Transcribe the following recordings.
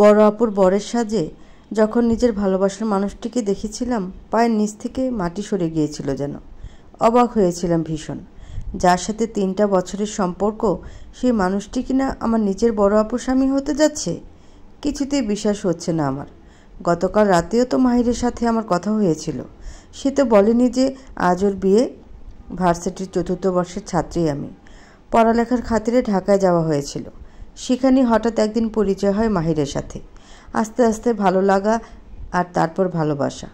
বড় আপুর বরের সাজে যখন নিজের ভালোবাসার মানুষটিকে দেখেছিলাম পায়ের নিচ থেকে মাটি সরে গিয়েছিল যেন অবাক হয়েছিলাম ভীষণ যার সাথে তিনটা বছরের সম্পর্ক সেই মানুষটি কিনা আমার নিজের বড় আপুর স্বামী হতে যাচ্ছে কিছুতেই বিশ্বাস হচ্ছে না আমার গতকাল রাতেও তো মাহিরের সাথে আমার কথা হয়েছিল সে তো বলেনি যে আজ ওর বিয়ে ভার্সিটির চতুর্থ বর্ষের ছাত্রী আমি পড়ালেখার খাতিরে ঢাকায় যাওয়া হয়েছিল সেখানে হঠাৎ একদিন পরিচয় হয় মাহিরের সাথে আস্তে আস্তে ভালো লাগা আর তারপর ভালোবাসা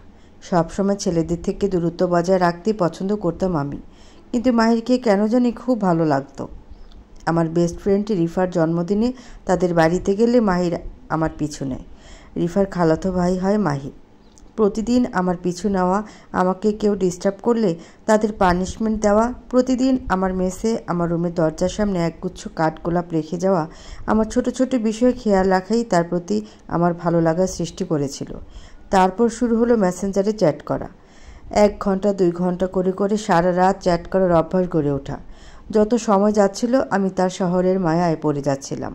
সবসময় ছেলেদের থেকে দূরত্ব বজায় রাখতে পছন্দ করতাম আমি কিন্তু মাহিরকে কেন জানি খুব ভালো লাগতো আমার বেস্ট ফ্রেন্ড রিফার জন্মদিনে তাদের বাড়িতে গেলে মাহির আমার পিছু নেয় রিফার খালাতো ভাই হয় মাহির প্রতিদিন আমার পিছু নেওয়া আমাকে কেউ ডিস্টার্ব করলে তাদের পানিশমেন্ট দেওয়া প্রতিদিন আমার মেসে আমার রুমের দরজার সামনে একগুচ্ছ কাঠগোলাপ রেখে যাওয়া আমার ছোট ছোট বিষয়ে খেয়াল রাখাই তার প্রতি আমার ভালো লাগার সৃষ্টি করেছিল তারপর শুরু হলো ম্যাসেঞ্জারে চ্যাট করা এক ঘন্টা দুই ঘন্টা করে করে সারা রাত চ্যাট করার অভ্যাস গড়ে ওঠা যত সময় যাচ্ছিল আমি তার শহরের মায়ায় পড়ে যাচ্ছিলাম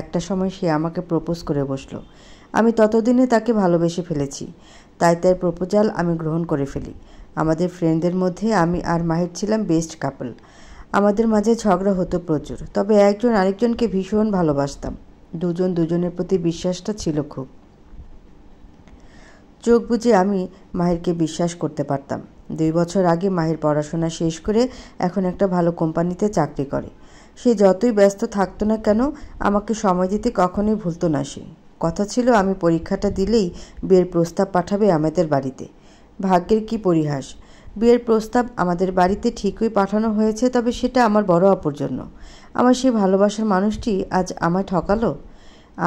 একটা সময় সে আমাকে প্রপোজ করে বসলো আমি ততদিনে তাকে ভালোবেসে ফেলেছি তাই তার প্রপোজাল আমি গ্রহণ করে ফেলি আমাদের ফ্রেন্ডদের মধ্যে আমি আর মাহির ছিলাম বেস্ট কাপল আমাদের মাঝে ঝগড়া হতো প্রচুর তবে একজন আরেকজনকে ভীষণ ভালোবাসতাম দুজন দুজনের প্রতি বিশ্বাসটা ছিল খুব চোখ বুঝে আমি মাহিরকে বিশ্বাস করতে পারতাম দুই বছর আগে মাহির পড়াশোনা শেষ করে এখন একটা ভালো কোম্পানিতে চাকরি করে সে যতই ব্যস্ত থাকতো না কেন আমাকে সময় দিতে কখনোই ভুলতো না সে কথা ছিল আমি পরীক্ষাটা দিলেই বিয়ের প্রস্তাব পাঠাবে আমাদের বাড়িতে ভাগ্যের কি পরিহাস বিয়ের প্রস্তাব আমাদের বাড়িতে ঠিকই পাঠানো হয়েছে তবে সেটা আমার বড় আপুর জন্য আমার সেই ভালোবাসার মানুষটি আজ আমায় ঠকালো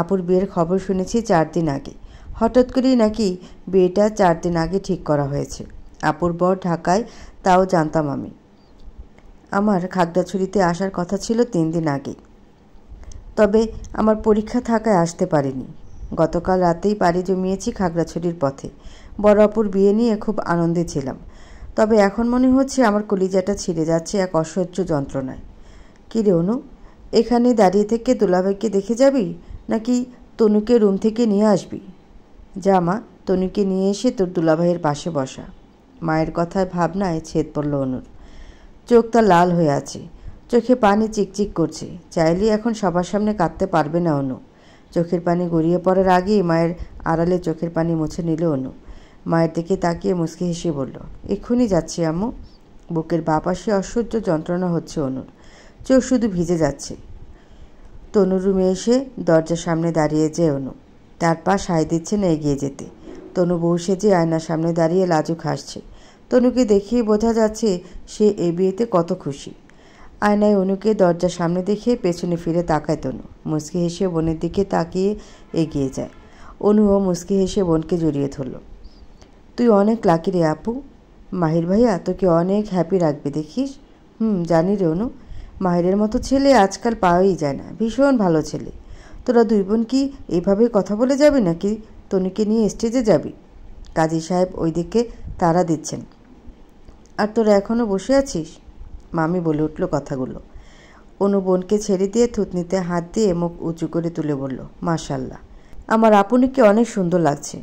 আপুর বিয়ের খবর শুনেছি চার দিন আগে হঠাৎ করেই নাকি বিয়েটা চার দিন আগে ঠিক করা হয়েছে আপুর বর ঢাকায় তাও জানতাম আমি আমার খাগড়াছড়িতে আসার কথা ছিল তিন দিন আগে তবে আমার পরীক্ষা থাকায় আসতে পারিনি গতকাল রাতেই পাড়ি জমিয়েছি খাগড়াছড়ির পথে বড় অপুর বিয়ে নিয়ে খুব আনন্দে ছিলাম তবে এখন মনে হচ্ছে আমার কলিজাটা ছিঁড়ে যাচ্ছে এক অসহ্য যন্ত্রণায় কিরে রে অনু এখানে দাঁড়িয়ে থেকে দুলাভাইকে দেখে যাবি নাকি তনুকে রুম থেকে নিয়ে আসবি যা মা তনুকে নিয়ে এসে তোর দুলাভাইয়ের পাশে বসা মায়ের কথায় ভাবনায় ছেদ পড়ল অনুর চোখ তা লাল হয়ে আছে চোখে পানি চিকচিক করছে চাইলে এখন সবার সামনে কাঁদতে পারবে না অনু চোখের পানি গড়িয়ে পড়ার আগেই মায়ের আড়ালে চোখের পানি মুছে নিল অনু মায়ের দিকে তাকিয়ে মুসকি হেসে বলল এক্ষুনি যাচ্ছি আম্মু বুকের বাপাশে অসহ্য যন্ত্রণা হচ্ছে অনুর চোখ শুধু ভিজে যাচ্ছে তনুর রুমে এসে দরজার সামনে দাঁড়িয়ে যে অনু তার পা সায় দিচ্ছে না এগিয়ে যেতে তনু বউ সেজে আয়নার সামনে দাঁড়িয়ে লাজুক হাসছে তনুকে দেখিয়ে বোঝা যাচ্ছে সে এ বিয়েতে কত খুশি আয়নায় অনুকে দরজার সামনে দেখে পেছনে ফিরে তাকায় তনু মুসকি হেসে বোনের দিকে তাকিয়ে এগিয়ে যায় অনু ও মুসকি হেসে বোনকে জড়িয়ে ধরল তুই অনেক লাকি রে আপু মাহির ভাইয়া তোকে অনেক হ্যাপি রাখবে দেখিস হুম জানি রে অনু মাহিরের মতো ছেলে আজকাল পাওয়াই যায় না ভীষণ ভালো ছেলে তোরা দুই বোন কি এইভাবে কথা বলে যাবি নাকি তনুকে নিয়ে স্টেজে যাবি কাজী সাহেব ওইদিকে তারা দিচ্ছেন আর তোরা এখনও বসে আছিস মামি বলে উঠল কথাগুলো অনু বোনকে ছেড়ে দিয়ে থুতনিতে হাত দিয়ে মুখ উঁচু করে তুলে বলল মাশাল্লাহ আমার আপনিকে অনেক সুন্দর লাগছে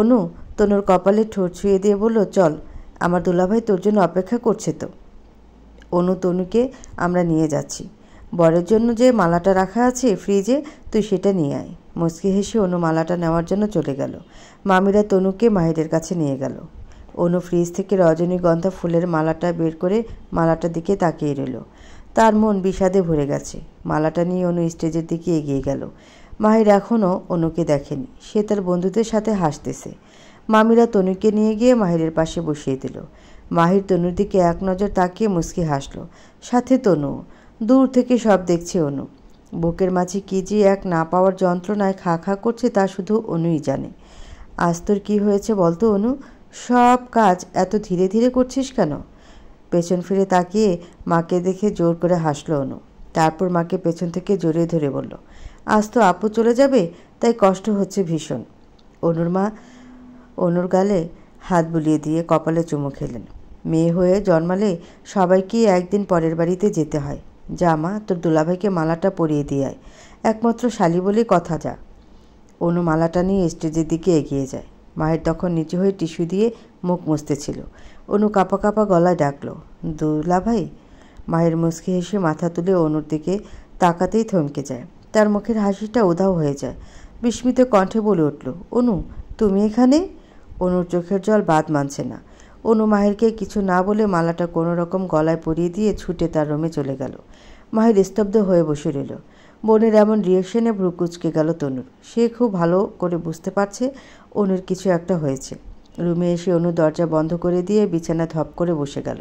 অনু তনুর কপালে ঠোঁট ছুঁয়ে দিয়ে বলল চল আমার দুলাভাই তোর জন্য অপেক্ষা করছে তো অনু তনুকে আমরা নিয়ে যাচ্ছি বরের জন্য যে মালাটা রাখা আছে ফ্রিজে তুই সেটা নিয়ে আয় মুসকি হেসে অনু মালাটা নেওয়ার জন্য চলে গেল মামিরা তনুকে মাহিরের কাছে নিয়ে গেল অনু ফ্রিজ থেকে রজনীগন্ধা ফুলের মালাটা বের করে মালাটার দিকে তাকিয়ে রইল তার মন বিষাদে ভরে গেছে মালাটা নিয়ে অনু স্টেজের দিকে এগিয়ে গেল মাহির এখনও অনুকে দেখেনি সে তার বন্ধুদের সাথে হাসতেছে মামিরা তনুকে নিয়ে গিয়ে মাহিরের পাশে বসিয়ে দিল মাহির তনুর দিকে এক নজর তাকিয়ে মুসকি হাসলো সাথে তনু দূর থেকে সব দেখছে অনু বুকের মাঝে কি যে এক না পাওয়ার যন্ত্রণায় খা খা করছে তা শুধু অনুই জানে আজ তোর কী হয়েছে বলতো অনু সব কাজ এত ধীরে ধীরে করছিস কেন পেছন ফিরে তাকিয়ে মাকে দেখে জোর করে হাসলো অনু তারপর মাকে পেছন থেকে জড়িয়ে ধরে বলল আজ তো আপু চলে যাবে তাই কষ্ট হচ্ছে ভীষণ অনুর মা অনুর গালে হাত বুলিয়ে দিয়ে কপালে চুমু খেলেন মেয়ে হয়ে জন্মালে সবাইকে একদিন পরের বাড়িতে যেতে হয় যা মা তোর দুলাভাইকে মালাটা পরিয়ে দিয়ে আয় একমাত্র শালি বলেই কথা যা অনু মালাটা নিয়ে স্টেজের দিকে এগিয়ে যায় মায়ের তখন নিচু হয়ে টিস্যু দিয়ে মুখ মুছতেছিল অনু কাপা কাপা গলায় ডাকলো দুলা ভাই মায়ের মুসকে হেসে মাথা তুলে অনুর দিকে তাকাতেই থমকে যায় তার মুখের হাসিটা উধাও হয়ে যায় বিস্মিত কণ্ঠে বলে উঠল অনু তুমি এখানে অনুর চোখের জল বাদ মানছে না অনু মাহেরকে কিছু না বলে মালাটা কোনো রকম গলায় পরিয়ে দিয়ে ছুটে তার রুমে চলে গেল মাহের স্তব্ধ হয়ে বসে রইল বোনের এমন রিয়েকশনে ভ্রু কুচকে গেল তনুর সে খুব ভালো করে বুঝতে পারছে অনুর কিছু একটা হয়েছে রুমে এসে অনু দরজা বন্ধ করে দিয়ে বিছানা ধপ করে বসে গেল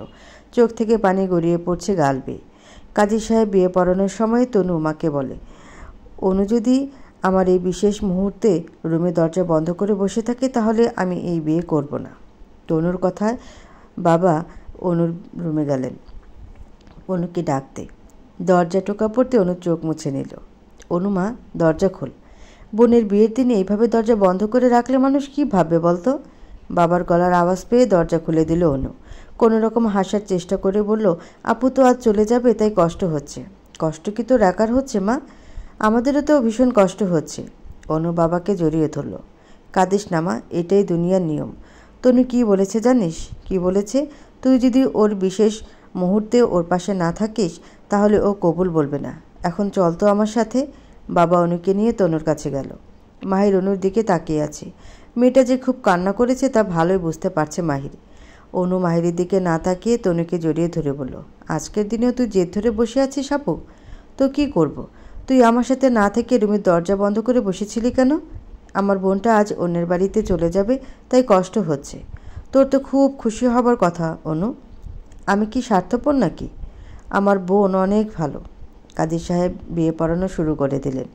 চোখ থেকে পানি গড়িয়ে পড়ছে গাল বেয়ে কাজী সাহেব বিয়ে পড়ানোর সময় তনু মাকে বলে অনু যদি আমার এই বিশেষ মুহূর্তে রুমে দরজা বন্ধ করে বসে থাকে তাহলে আমি এই বিয়ে করব না তনুর কথায় বাবা অনুর রুমে গেলেন অনুকে ডাকতে দরজা টোকা পড়তে অনু চোখ মুছে নিল অনুমা দরজা খোল বোনের বিয়ের দিনে এইভাবে দরজা বন্ধ করে রাখলে মানুষ কি ভাববে বলতো বাবার গলার আওয়াজ পেয়ে দরজা খুলে দিল অনু কোনো রকম হাসার চেষ্টা করে বলল আপু তো আজ চলে যাবে তাই কষ্ট হচ্ছে কষ্ট কি তো রাখার হচ্ছে মা আমাদেরও তো ভীষণ কষ্ট হচ্ছে অনু বাবাকে জড়িয়ে ধরল কাদিস না মা এটাই দুনিয়ার নিয়ম তনু কি বলেছে জানিস কি বলেছে তুই যদি ওর বিশেষ মুহূর্তে ওর পাশে না থাকিস তাহলে ও কবুল বলবে না এখন চল তো আমার সাথে বাবা অনুকে নিয়ে তনুর কাছে গেল মাহির অনুর দিকে তাকিয়ে আছে মেয়েটা যে খুব কান্না করেছে তা ভালোই বুঝতে পারছে মাহির অনু মাহিরের দিকে না তাকিয়ে তনুকে জড়িয়ে ধরে বলল আজকের দিনেও তুই জেদ ধরে বসে আছিস সাপু তো কি করব। তুই আমার সাথে না থেকে রুমের দরজা বন্ধ করে বসেছিলি কেন আমার বোনটা আজ অন্যের বাড়িতে চলে যাবে তাই কষ্ট হচ্ছে তোর তো খুব খুশি হবার কথা অনু আমি কি স্বার্থপর নাকি আমার বোন অনেক ভালো কাদের সাহেব বিয়ে পড়ানো শুরু করে দিলেন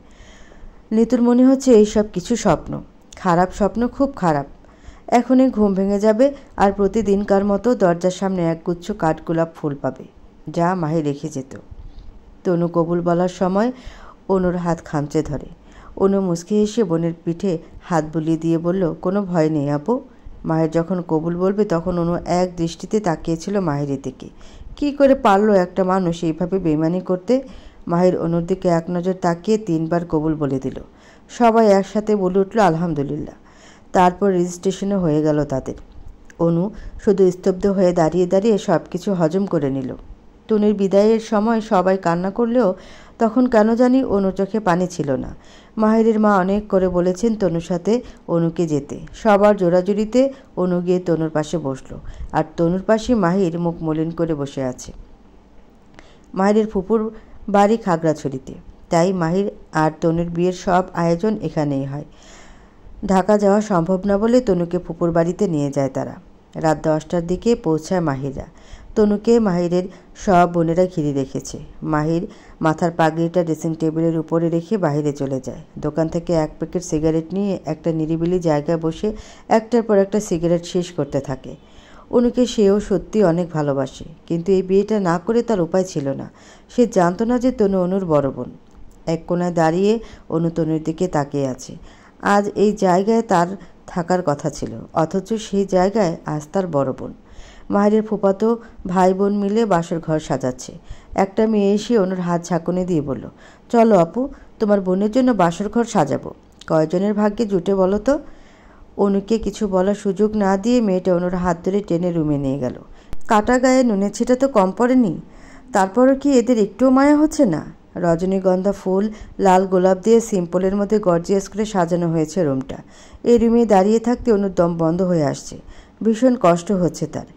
নিতুর মনে হচ্ছে এইসব কিছু স্বপ্ন খারাপ স্বপ্ন খুব খারাপ এখনই ঘুম ভেঙে যাবে আর প্রতিদিনকার মতো দরজার সামনে এক গুচ্ছ কাঠগোলাপ ফুল পাবে যা মাহি রেখে যেত তনু কবুল বলার সময় অনুর হাত খামচে ধরে অনু মুসকে এসে বোনের পিঠে হাত বুলিয়ে দিয়ে বলল কোনো ভয় নেই আপু মাহের যখন কবুল বলবে তখন অনু এক দৃষ্টিতে তাকিয়েছিল মাহের দিকে কি করে পারল একটা মানুষ এইভাবে বেমানি করতে মাহির অনুর দিকে এক নজর তাকিয়ে তিনবার কবুল বলে দিল সবাই একসাথে বলে উঠল আলহামদুলিল্লাহ তারপর রেজিস্ট্রেশনও হয়ে গেল তাদের অনু শুধু স্তব্ধ হয়ে দাঁড়িয়ে দাঁড়িয়ে সব কিছু হজম করে নিল টুনির বিদায়ের সময় সবাই কান্না করলেও তখন কেন জানি অনু চোখে পানি ছিল না মাহিরের মা অনেক করে বলেছেন তনুর সাথে অনুকে যেতে সবার জোড়াজুড়িতে অনু গিয়ে তনুর পাশে বসলো আর তনুর পাশে মাহির মুখ মলিন করে বসে আছে মাহিরের ফুপুর বাড়ি খাগড়াছড়িতে তাই মাহির আর তনুর বিয়ের সব আয়োজন এখানেই হয় ঢাকা যাওয়া সম্ভব না বলে তনুকে ফুপুর বাড়িতে নিয়ে যায় তারা রাত দশটার দিকে পৌঁছায় মাহিরা তনুকে মাহিরের সব বোনেরা ঘিরে রেখেছে মাহির মাথার পাগড়িটা ড্রেসিং টেবিলের উপরে রেখে বাহিরে চলে যায় দোকান থেকে এক প্যাকেট সিগারেট নিয়ে একটা নিরিবিলি জায়গায় বসে একটার পর একটা সিগারেট শেষ করতে থাকে অনুকে সেও সত্যি অনেক ভালোবাসে কিন্তু এই বিয়েটা না করে তার উপায় ছিল না সে জানতো না যে তনু অনুর বড় বোন এক কোনায় দাঁড়িয়ে অনু তনুর দিকে তাকিয়ে আছে আজ এই জায়গায় তার থাকার কথা ছিল অথচ সেই জায়গায় আজ তার বড় বোন মাহিরের ফুপাতো ভাই বোন মিলে বাসর ঘর সাজাচ্ছে একটা মেয়ে এসে ওনার হাত ঝাঁকুনি দিয়ে বলল চলো আপু তোমার বোনের জন্য বাসর ঘর সাজাবো কয়জনের ভাগ্যে জুটে বলো তো অনুকে কিছু বলার সুযোগ না দিয়ে মেয়েটা অনুর হাত ধরে টেনে রুমে নিয়ে গেল কাটা গায়ে নুনের ছিটা তো কম পড়েনি তারপরও কি এদের একটুও মায়া হচ্ছে না রজনীগন্ধা ফুল লাল গোলাপ দিয়ে সিম্পলের মধ্যে গর্জিয়াস করে সাজানো হয়েছে রুমটা এই রুমে দাঁড়িয়ে থাকতে অনুর দম বন্ধ হয়ে আসছে ভীষণ কষ্ট হচ্ছে তার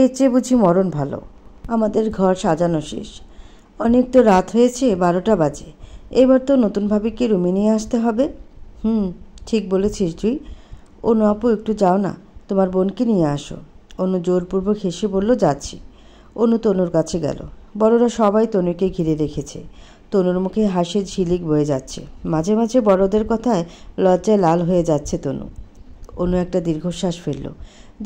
এর চেয়ে বুঝি মরণ ভালো আমাদের ঘর সাজানো শেষ অনেক তো রাত হয়েছে বারোটা বাজে এবার তো নতুনভাবে কি রুমে নিয়ে আসতে হবে হুম ঠিক বলেছিস তুই অনু আপু একটু যাও না তোমার বোনকে নিয়ে আসো অনু জোরপূর্বক হেসে বলল যাচ্ছি অনু তনুর কাছে গেল বড়রা সবাই তনুকে ঘিরে রেখেছে তনুর মুখে হাসি ঝিলিক বয়ে যাচ্ছে মাঝে মাঝে বড়দের কথায় লজ্জায় লাল হয়ে যাচ্ছে তনু অনু একটা দীর্ঘশ্বাস ফেললো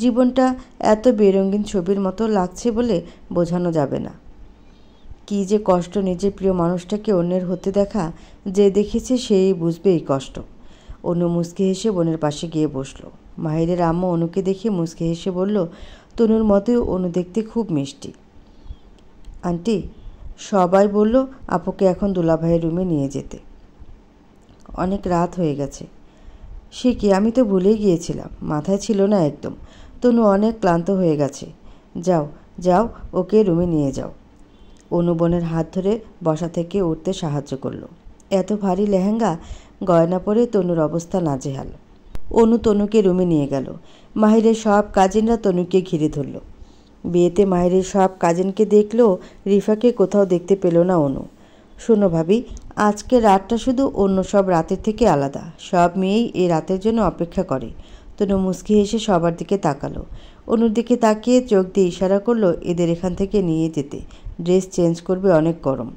জীবনটা এত বেরঙ্গিন ছবির মতো লাগছে বলে বোঝানো যাবে না কি যে কষ্ট নিজের প্রিয় মানুষটাকে অন্যের হতে দেখা যে দেখেছে সেই বুঝবে এই কষ্ট অনু মুসকে হেসে বোনের পাশে গিয়ে বসলো মাহিরের আম্মা অনুকে দেখে মুসকে হেসে বলল তনুর মতেও অনু দেখতে খুব মিষ্টি আন্টি সবাই বলল আপুকে এখন দুলাভাইয়ের রুমে নিয়ে যেতে অনেক রাত হয়ে গেছে সে কি আমি তো ভুলেই গিয়েছিলাম মাথায় ছিল না একদম তনু অনেক ক্লান্ত হয়ে গেছে যাও যাও ওকে রুমে নিয়ে যাও অনুবনের হাত ধরে বসা থেকে উঠতে সাহায্য করলো এত ভারী লেহেঙ্গা গয়না পরে তনুর অবস্থা নাজেহাল অনু তনুকে রুমে নিয়ে গেল মাহিরের সব কাজিনরা তনুকে ঘিরে ধরল বিয়েতে মাহিরের সব কাজিনকে দেখলেও রিফাকে কোথাও দেখতে পেল না অনু শোনো ভাবি আজকে রাতটা শুধু অন্য সব রাতের থেকে আলাদা সব মেয়েই এই রাতের জন্য অপেক্ষা করে তনু মুসকি হেসে সবার দিকে তাকালো অনুর দিকে তাকিয়ে চোখ দিয়ে ইশারা করলো এদের এখান থেকে নিয়ে যেতে ড্রেস চেঞ্জ করবে অনেক গরম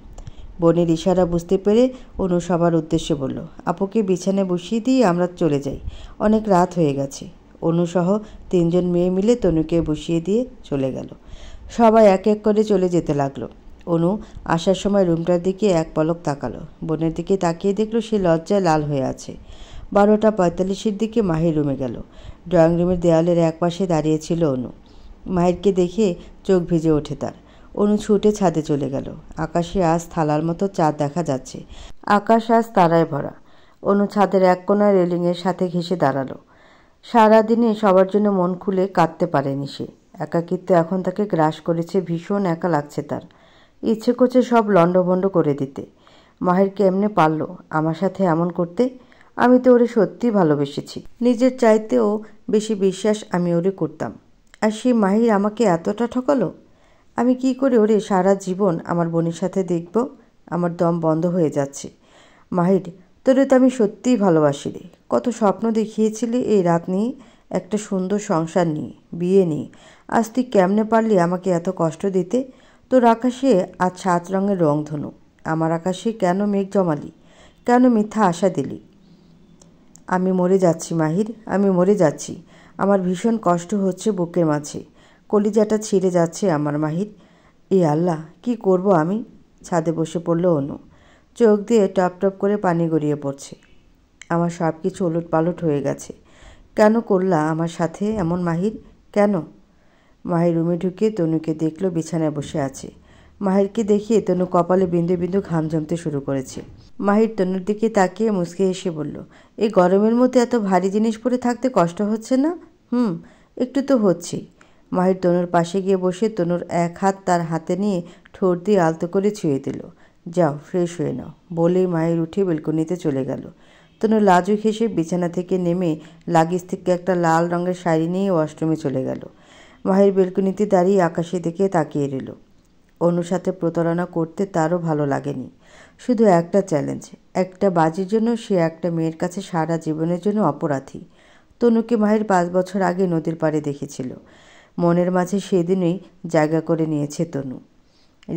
বোনের ইশারা বুঝতে পেরে অনু সবার উদ্দেশ্যে বলল আপুকে বিছানায় বসিয়ে দিয়ে আমরা চলে যাই অনেক রাত হয়ে গেছে অনুসহ তিনজন মেয়ে মিলে তনুকে বসিয়ে দিয়ে চলে গেল সবাই এক এক করে চলে যেতে লাগলো অনু আসার সময় রুমটার দিকে এক পলক তাকালো বোনের দিকে তাকিয়ে দেখলো সে লজ্জায় লাল হয়ে আছে বারোটা পঁয়তাল্লিশের দিকে মাহির রুমে গেল ড্রয়িং রুমের দেয়ালের এক পাশে দাঁড়িয়েছিল অনু মাহিরকে দেখে চোখ ভিজে ওঠে তার অনু ছুটে ছাদে চলে গেল আকাশে আজ থালার মতো চাঁদ দেখা যাচ্ছে আকাশ আজ তারায় ভরা অনু ছাদের এক কোনায় রেলিংয়ের সাথে ঘেসে দাঁড়ালো সারাদিনে সবার জন্য মন খুলে কাঁদতে পারেনি সে একাকিত্ব এখন তাকে গ্রাস করেছে ভীষণ একা লাগছে তার ইচ্ছে করছে সব লণ্ডভণ্ড করে দিতে মাহেরকে এমনি পারল আমার সাথে এমন করতে আমি তো ওরে সত্যি ভালোবেসেছি নিজের চাইতেও বেশি বিশ্বাস আমি ওরে করতাম আর সেই মাহির আমাকে এতটা ঠকালো আমি কি করে ওরে সারা জীবন আমার বোনের সাথে দেখব আমার দম বন্ধ হয়ে যাচ্ছে মাহির তোরে তো আমি সত্যিই ভালোবাসি রে কত স্বপ্ন দেখিয়েছিলি এই রাত নিয়ে একটা সুন্দর সংসার নিয়ে বিয়ে নিয়ে আজ তুই কেমনে পারলি আমাকে এত কষ্ট দিতে তোর আকাশে আজ সাত রঙের রং ধনু আমার আকাশে কেন মেঘ জমালি কেন মিথ্যা আশা দিলি আমি মরে যাচ্ছি মাহির আমি মরে যাচ্ছি আমার ভীষণ কষ্ট হচ্ছে বুকের মাঝে কলিজাটা ছিঁড়ে যাচ্ছে আমার মাহির এ আল্লাহ কি করব আমি ছাদে বসে পড়ল অনু চোখ দিয়ে টপ টপ করে পানি গড়িয়ে পড়ছে আমার সব কিছু ওলট পালট হয়ে গেছে কেন করলা আমার সাথে এমন মাহির কেন মাহির রুমে ঢুকে তনুকে দেখলো বিছানায় বসে আছে মাহিরকে দেখিয়ে তনু কপালে বিন্দু বিন্দু ঘাম জমতে শুরু করেছে মাহির তনুর দিকে তাকিয়ে মুসকে এসে বলল এই গরমের মধ্যে এত ভারী জিনিস পরে থাকতে কষ্ট হচ্ছে না হুম একটু তো হচ্ছেই মাহির তনুর পাশে গিয়ে বসে তনুর এক হাত তার হাতে নিয়ে ঠোঁট দিয়ে আলতো করে ছুঁয়ে দিল যাও ফ্রেশ হয়ে নাও বলেই মায়ের উঠে বেলকনিতে চলে গেল তনু লাজুক হেসে বিছানা থেকে নেমে লাগিস থেকে একটা লাল রঙের শাড়ি নিয়ে ওয়াশরুমে চলে গেল মাহের বেলকনিতে দাঁড়িয়ে আকাশে দেখে তাকিয়ে রইল সাথে প্রতারণা করতে তারও ভালো লাগেনি শুধু একটা চ্যালেঞ্জ একটা বাজির জন্য সে একটা মেয়ের কাছে সারা জীবনের জন্য অপরাধী তনুকে মাহির পাঁচ বছর আগে নদীর পাড়ে দেখেছিল মনের মাঝে সেদিনই জায়গা করে নিয়েছে তনু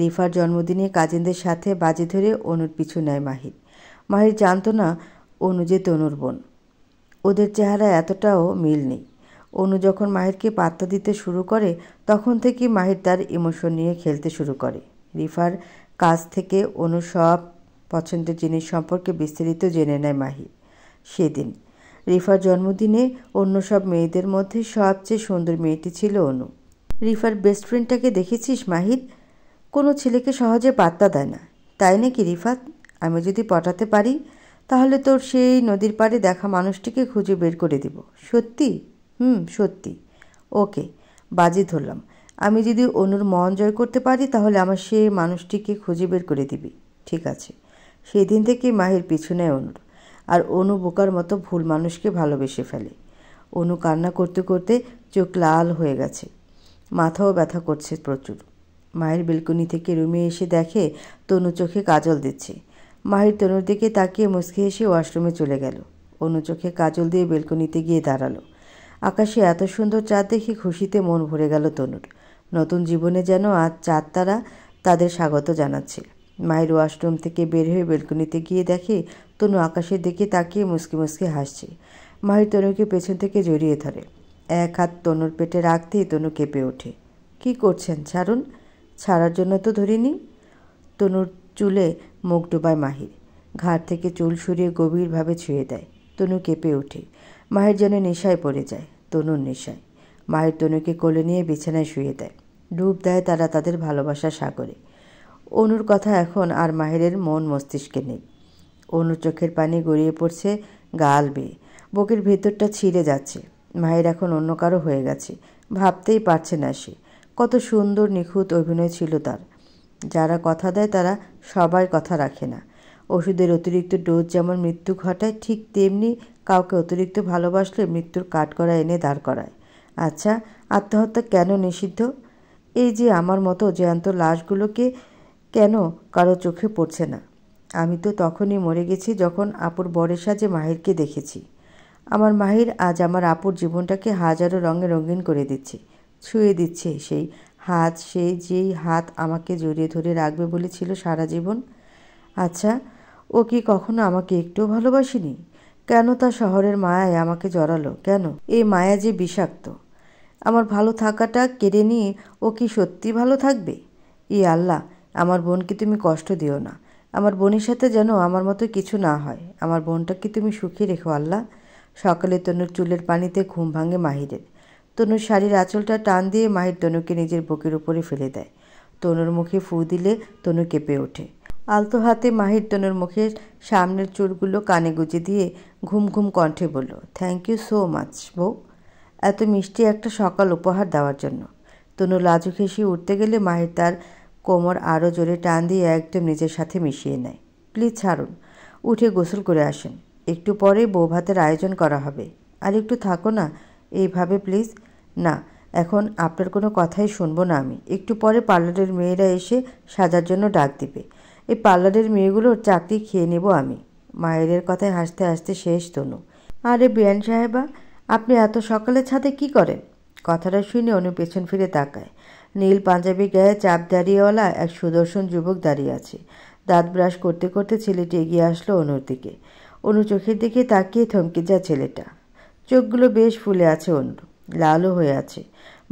রিফার জন্মদিনে কাজিনদের সাথে বাজি ধরে অনুর পিছু নেয় মাহির মাহির জানত না অনু যে তনুর বোন ওদের চেহারা এতটাও মিল নেই অনু যখন মাহিরকে পাত্তা দিতে শুরু করে তখন থেকেই মাহির তার ইমোশন নিয়ে খেলতে শুরু করে রিফার কাছ থেকে অনু সব পছন্দের জিনিস সম্পর্কে বিস্তারিত জেনে নেয় মাহি সেদিন রিফার জন্মদিনে অন্য সব মেয়েদের মধ্যে সবচেয়ে সুন্দর মেয়েটি ছিল অনু রিফার বেস্ট ফ্রেন্ডটাকে দেখেছিস মাহির কোনো ছেলেকে সহজে পাত্তা দেয় না তাই নাকি রিফাত আমি যদি পটাতে পারি তাহলে তোর সেই নদীর পাড়ে দেখা মানুষটিকে খুঁজে বের করে দিব সত্যি হুম সত্যি ওকে বাজি ধরলাম আমি যদি অনুর মন জয় করতে পারি তাহলে আমার সে মানুষটিকে খুঁজে বের করে দিবি ঠিক আছে সেই দিন থেকে মাহির পিছনে অনুর আর অনু বোকার মতো ভুল মানুষকে ভালোবেসে ফেলে অনু কান্না করতে করতে চোখ লাল হয়ে গেছে মাথাও ব্যথা করছে প্রচুর মাহির বেলকনি থেকে রুমে এসে দেখে তনু চোখে কাজল দিচ্ছে মাহির তনুর দিকে তাকিয়ে মুসকি এসে ওয়াশরুমে চলে গেল অনু চোখে কাজল দিয়ে বেলকনিতে গিয়ে দাঁড়ালো আকাশে এত সুন্দর চাঁদ দেখে খুশিতে মন ভরে গেল তনুর নতুন জীবনে যেন আজ চাঁদ তারা তাদের স্বাগত জানাচ্ছে মায়ের ওয়াশরুম থেকে বের হয়ে বেলকনিতে গিয়ে দেখে তনু আকাশের দিকে তাকিয়ে মুসকি মুসকি হাসছে মায়ের তনুকে পেছন থেকে জড়িয়ে ধরে এক হাত তনুর পেটে রাখতেই তনু কেঁপে ওঠে কি করছেন ছাড়ুন ছাড়ার জন্য তো ধরিনি তনুর চুলে মুখ ডোবায় মাহির ঘাট থেকে চুল সরিয়ে গভীরভাবে ছুঁয়ে দেয় তনু কেঁপে ওঠে মাহের যেন নেশায় পড়ে যায় তনুর নেশায় মায়ের তনুকে কোলে নিয়ে বিছানায় শুয়ে দেয় ডুব দেয় তারা তাদের ভালোবাসা সাগরে অনুর কথা এখন আর মাহিরের মন মস্তিষ্কে নেই অনুর চোখের পানি গড়িয়ে পড়ছে গাল বেয়ে বুকের ভেতরটা ছিঁড়ে যাচ্ছে মাহির এখন অন্য কারো হয়ে গেছে ভাবতেই পারছে না সে কত সুন্দর নিখুঁত অভিনয় ছিল তার যারা কথা দেয় তারা সবাই কথা রাখে না ওষুধের অতিরিক্ত ডোজ যেমন মৃত্যু ঘটায় ঠিক তেমনি কাউকে অতিরিক্ত ভালোবাসলে মৃত্যুর কাঠগড়া এনে দাঁড় করায় আচ্ছা আত্মহত্যা কেন নিষিদ্ধ এই যে আমার মতো জ্যান্ত লাশগুলোকে কেন কারো চোখে পড়ছে না আমি তো তখনই মরে গেছি যখন আপুর বরের সাজে মাহিরকে দেখেছি আমার মাহির আজ আমার আপুর জীবনটাকে হাজারো রঙে রঙিন করে দিচ্ছে ছুঁয়ে দিচ্ছে সেই হাত সেই যেই হাত আমাকে জড়িয়ে ধরে রাখবে বলেছিল সারা জীবন আচ্ছা ও কি কখনো আমাকে একটুও ভালোবাসিনি কেন তা শহরের মায়ায় আমাকে জড়ালো কেন এই মায়া যে বিষাক্ত আমার ভালো থাকাটা কেড়ে নিয়ে ও কি সত্যি ভালো থাকবে ই আল্লাহ আমার বোনকে তুমি কষ্ট দিও না আমার বোনের সাথে যেন আমার মতো কিছু না হয় আমার বোনটাকে তুমি সুখী রেখো আল্লাহ সকালে তনুর চুলের পানিতে ঘুম ভাঙে মাহিরের তনুর শাড়ির আঁচলটা টান দিয়ে মাহির তনুকে নিজের বুকের উপরে ফেলে দেয় তনুর মুখে ফু দিলে তনু কেঁপে ওঠে আলতো হাতে মাহির তনুর মুখের সামনের চুলগুলো কানে গুজে দিয়ে ঘুম ঘুম কণ্ঠে বলল থ্যাংক ইউ সো মাচ বউ এত মিষ্টি একটা সকাল উপহার দেওয়ার জন্য তনু লাজু খেসি উঠতে গেলে মাহির তার কোমর আরও জোরে টান দিয়ে একদম নিজের সাথে মিশিয়ে নেয় প্লিজ ছাড়ুন উঠে গোসল করে আসেন একটু পরে বউ ভাতের আয়োজন করা হবে আর একটু থাকো না এইভাবে প্লিজ না এখন আপনার কোনো কথাই শুনবো না আমি একটু পরে পার্লারের মেয়েরা এসে সাজার জন্য ডাক দিবে এই পার্লারের মেয়েগুলোর চাকরি খেয়ে নেব আমি মায়েদের কথায় হাসতে হাসতে শেষ তনু আরে বিয়ান সাহেবা আপনি এত সকালে ছাদে কি করেন কথাটা শুনে অনু পেছন ফিরে তাকায় নীল পাঞ্জাবি গায়ে চাপ দাঁড়িয়েওয়ালা এক সুদর্শন যুবক দাঁড়িয়ে আছে দাঁত ব্রাশ করতে করতে ছেলেটি এগিয়ে আসলো অনুর দিকে অনু চোখের দিকে তাকিয়ে থমকে যা ছেলেটা চোখগুলো বেশ ফুলে আছে অনু লালও হয়ে আছে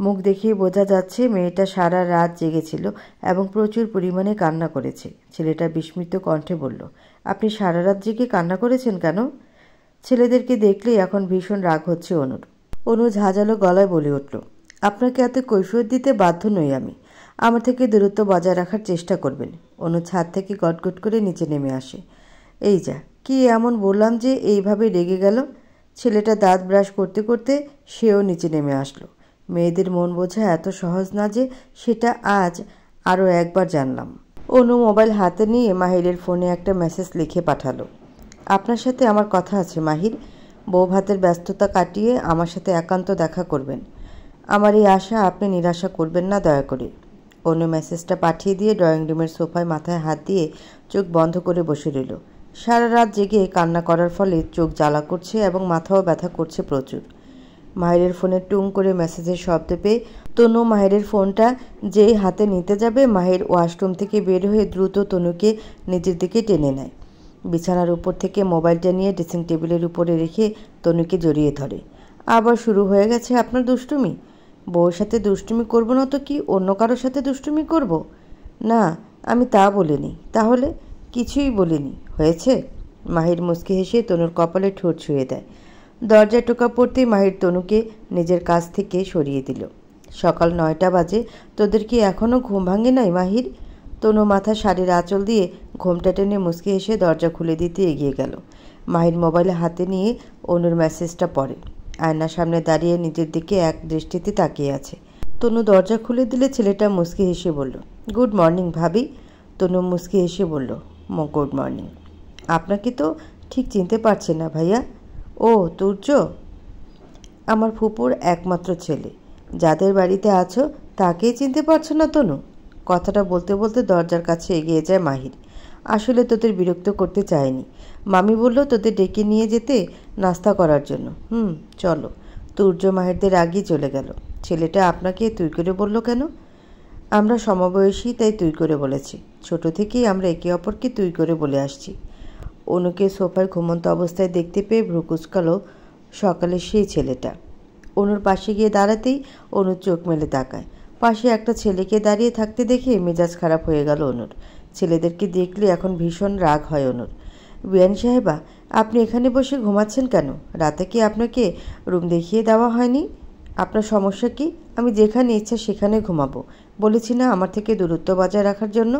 মুখ দেখেই বোঝা যাচ্ছে মেয়েটা সারা রাত জেগেছিল এবং প্রচুর পরিমাণে কান্না করেছে ছেলেটা বিস্মিত কণ্ঠে বলল আপনি সারা রাত জেগে কান্না করেছেন কেন ছেলেদেরকে দেখলেই এখন ভীষণ রাগ হচ্ছে অনুর অনু ঝাঁঝালো গলায় বলে উঠল আপনাকে এত কৈফিয়ত দিতে বাধ্য নই আমি আমার থেকে দূরত্ব বজায় রাখার চেষ্টা করবেন অনু ছাদ থেকে গটগট করে নিচে নেমে আসে এই যা কি এমন বললাম যে এইভাবে রেগে গেল ছেলেটা দাঁত ব্রাশ করতে করতে সেও নিচে নেমে আসলো মেয়েদের মন বোঝা এত সহজ না যে সেটা আজ আরও একবার জানলাম অনু মোবাইল হাতে নিয়ে মাহিরের ফোনে একটা মেসেজ লিখে পাঠালো আপনার সাথে আমার কথা আছে মাহির বউ ভাতের ব্যস্ততা কাটিয়ে আমার সাথে একান্ত দেখা করবেন আমার এই আশা আপনি নিরাশা করবেন না দয়া করে অনু মেসেজটা পাঠিয়ে দিয়ে ড্রয়িং রুমের সোফায় মাথায় হাত দিয়ে চোখ বন্ধ করে বসে রইল সারা রাত জেগে কান্না করার ফলে চোখ জ্বালা করছে এবং মাথাও ব্যথা করছে প্রচুর মাহিরের ফোনে টুং করে মেসেজের শব্দ পেয়ে তনু মাহিরের ফোনটা যেই হাতে নিতে যাবে মাহির ওয়াশরুম থেকে বের হয়ে দ্রুত তনুকে নিজের দিকে টেনে নেয় বিছানার উপর থেকে মোবাইলটা নিয়ে ড্রেসিং টেবিলের উপরে রেখে তনুকে জড়িয়ে ধরে আবার শুরু হয়ে গেছে আপনার দুষ্টুমি বউর সাথে দুষ্টুমি করব না তো কি অন্য কারোর সাথে দুষ্টুমি করব না আমি তা বলিনি তাহলে কিছুই বলিনি হয়েছে মাহির মুসকি হেসে তনুর কপালে ঠোঁট ছুঁয়ে দেয় দরজা টোকা পড়তেই মাহির তনুকে নিজের কাছ থেকে সরিয়ে দিল সকাল নয়টা বাজে তোদের কি এখনও ঘুম ভাঙে নাই মাহির তনু মাথা শাড়ির আঁচল দিয়ে ঘোমটা টেনে মুসকে এসে দরজা খুলে দিতে এগিয়ে গেল মাহির মোবাইল হাতে নিয়ে অনুর মেসেজটা পড়ে আয়নার সামনে দাঁড়িয়ে নিজের দিকে এক দৃষ্টিতে তাকিয়ে আছে তনু দরজা খুলে দিলে ছেলেটা মুসকে হেসে বলল গুড মর্নিং ভাবি তনু মুসকে হেসে বলল গুড মর্নিং আপনাকে তো ঠিক চিনতে পারছে না ভাইয়া ও তুর্য আমার ফুপুর একমাত্র ছেলে যাদের বাড়িতে আছো তাকেই চিনতে পারছো না তনু কথাটা বলতে বলতে দরজার কাছে এগিয়ে যায় মাহির আসলে তোদের বিরক্ত করতে চায়নি মামি বলল তোদের ডেকে নিয়ে যেতে নাস্তা করার জন্য হুম চলো তুর্য মাহিরদের আগেই চলে গেল ছেলেটা আপনাকে তুই করে বলল কেন আমরা সমবয়সী তাই তুই করে বলেছি ছোট থেকেই আমরা একে অপরকে তুই করে বলে আসছি অনুকে সোফায় ঘুমন্ত অবস্থায় দেখতে পেয়ে ভ্রুকুচকালো সকালে সেই ছেলেটা অনুর পাশে গিয়ে দাঁড়াতেই অনুর চোখ মেলে তাকায় পাশে একটা ছেলেকে দাঁড়িয়ে থাকতে দেখে মেজাজ খারাপ হয়ে গেল অনুর ছেলেদেরকে দেখলে এখন ভীষণ রাগ হয় অনুর বিয়ান সাহেবা আপনি এখানে বসে ঘুমাচ্ছেন কেন রাতে কি আপনাকে রুম দেখিয়ে দেওয়া হয়নি আপনার সমস্যা কি আমি যেখানে ইচ্ছা সেখানে ঘুমাবো বলেছি না আমার থেকে দূরত্ব বজায় রাখার জন্য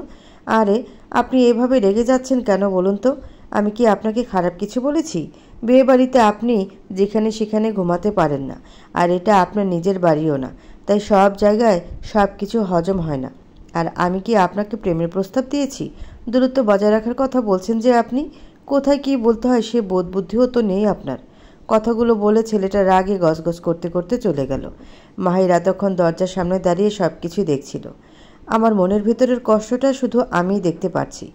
আরে আপনি এভাবে রেগে যাচ্ছেন কেন বলুন তো আমি কি আপনাকে খারাপ কিছু বলেছি বিয়েবাড়িতে আপনি যেখানে সেখানে ঘুমাতে পারেন না আর এটা আপনার নিজের বাড়িও না তাই সব জায়গায় সব কিছু হজম হয় না আর আমি কি আপনাকে প্রেমের প্রস্তাব দিয়েছি দূরত্ব বজায় রাখার কথা বলছেন যে আপনি কোথায় কি বলতে হয় সে বোধ বুদ্ধিও তো নেই আপনার কথাগুলো বলে ছেলেটা রাগে গজগজ করতে করতে চলে গেল মাহির এতক্ষণ দরজার সামনে দাঁড়িয়ে সব কিছুই দেখছিল আমার মনের ভেতরের কষ্টটা শুধু আমি দেখতে পারছি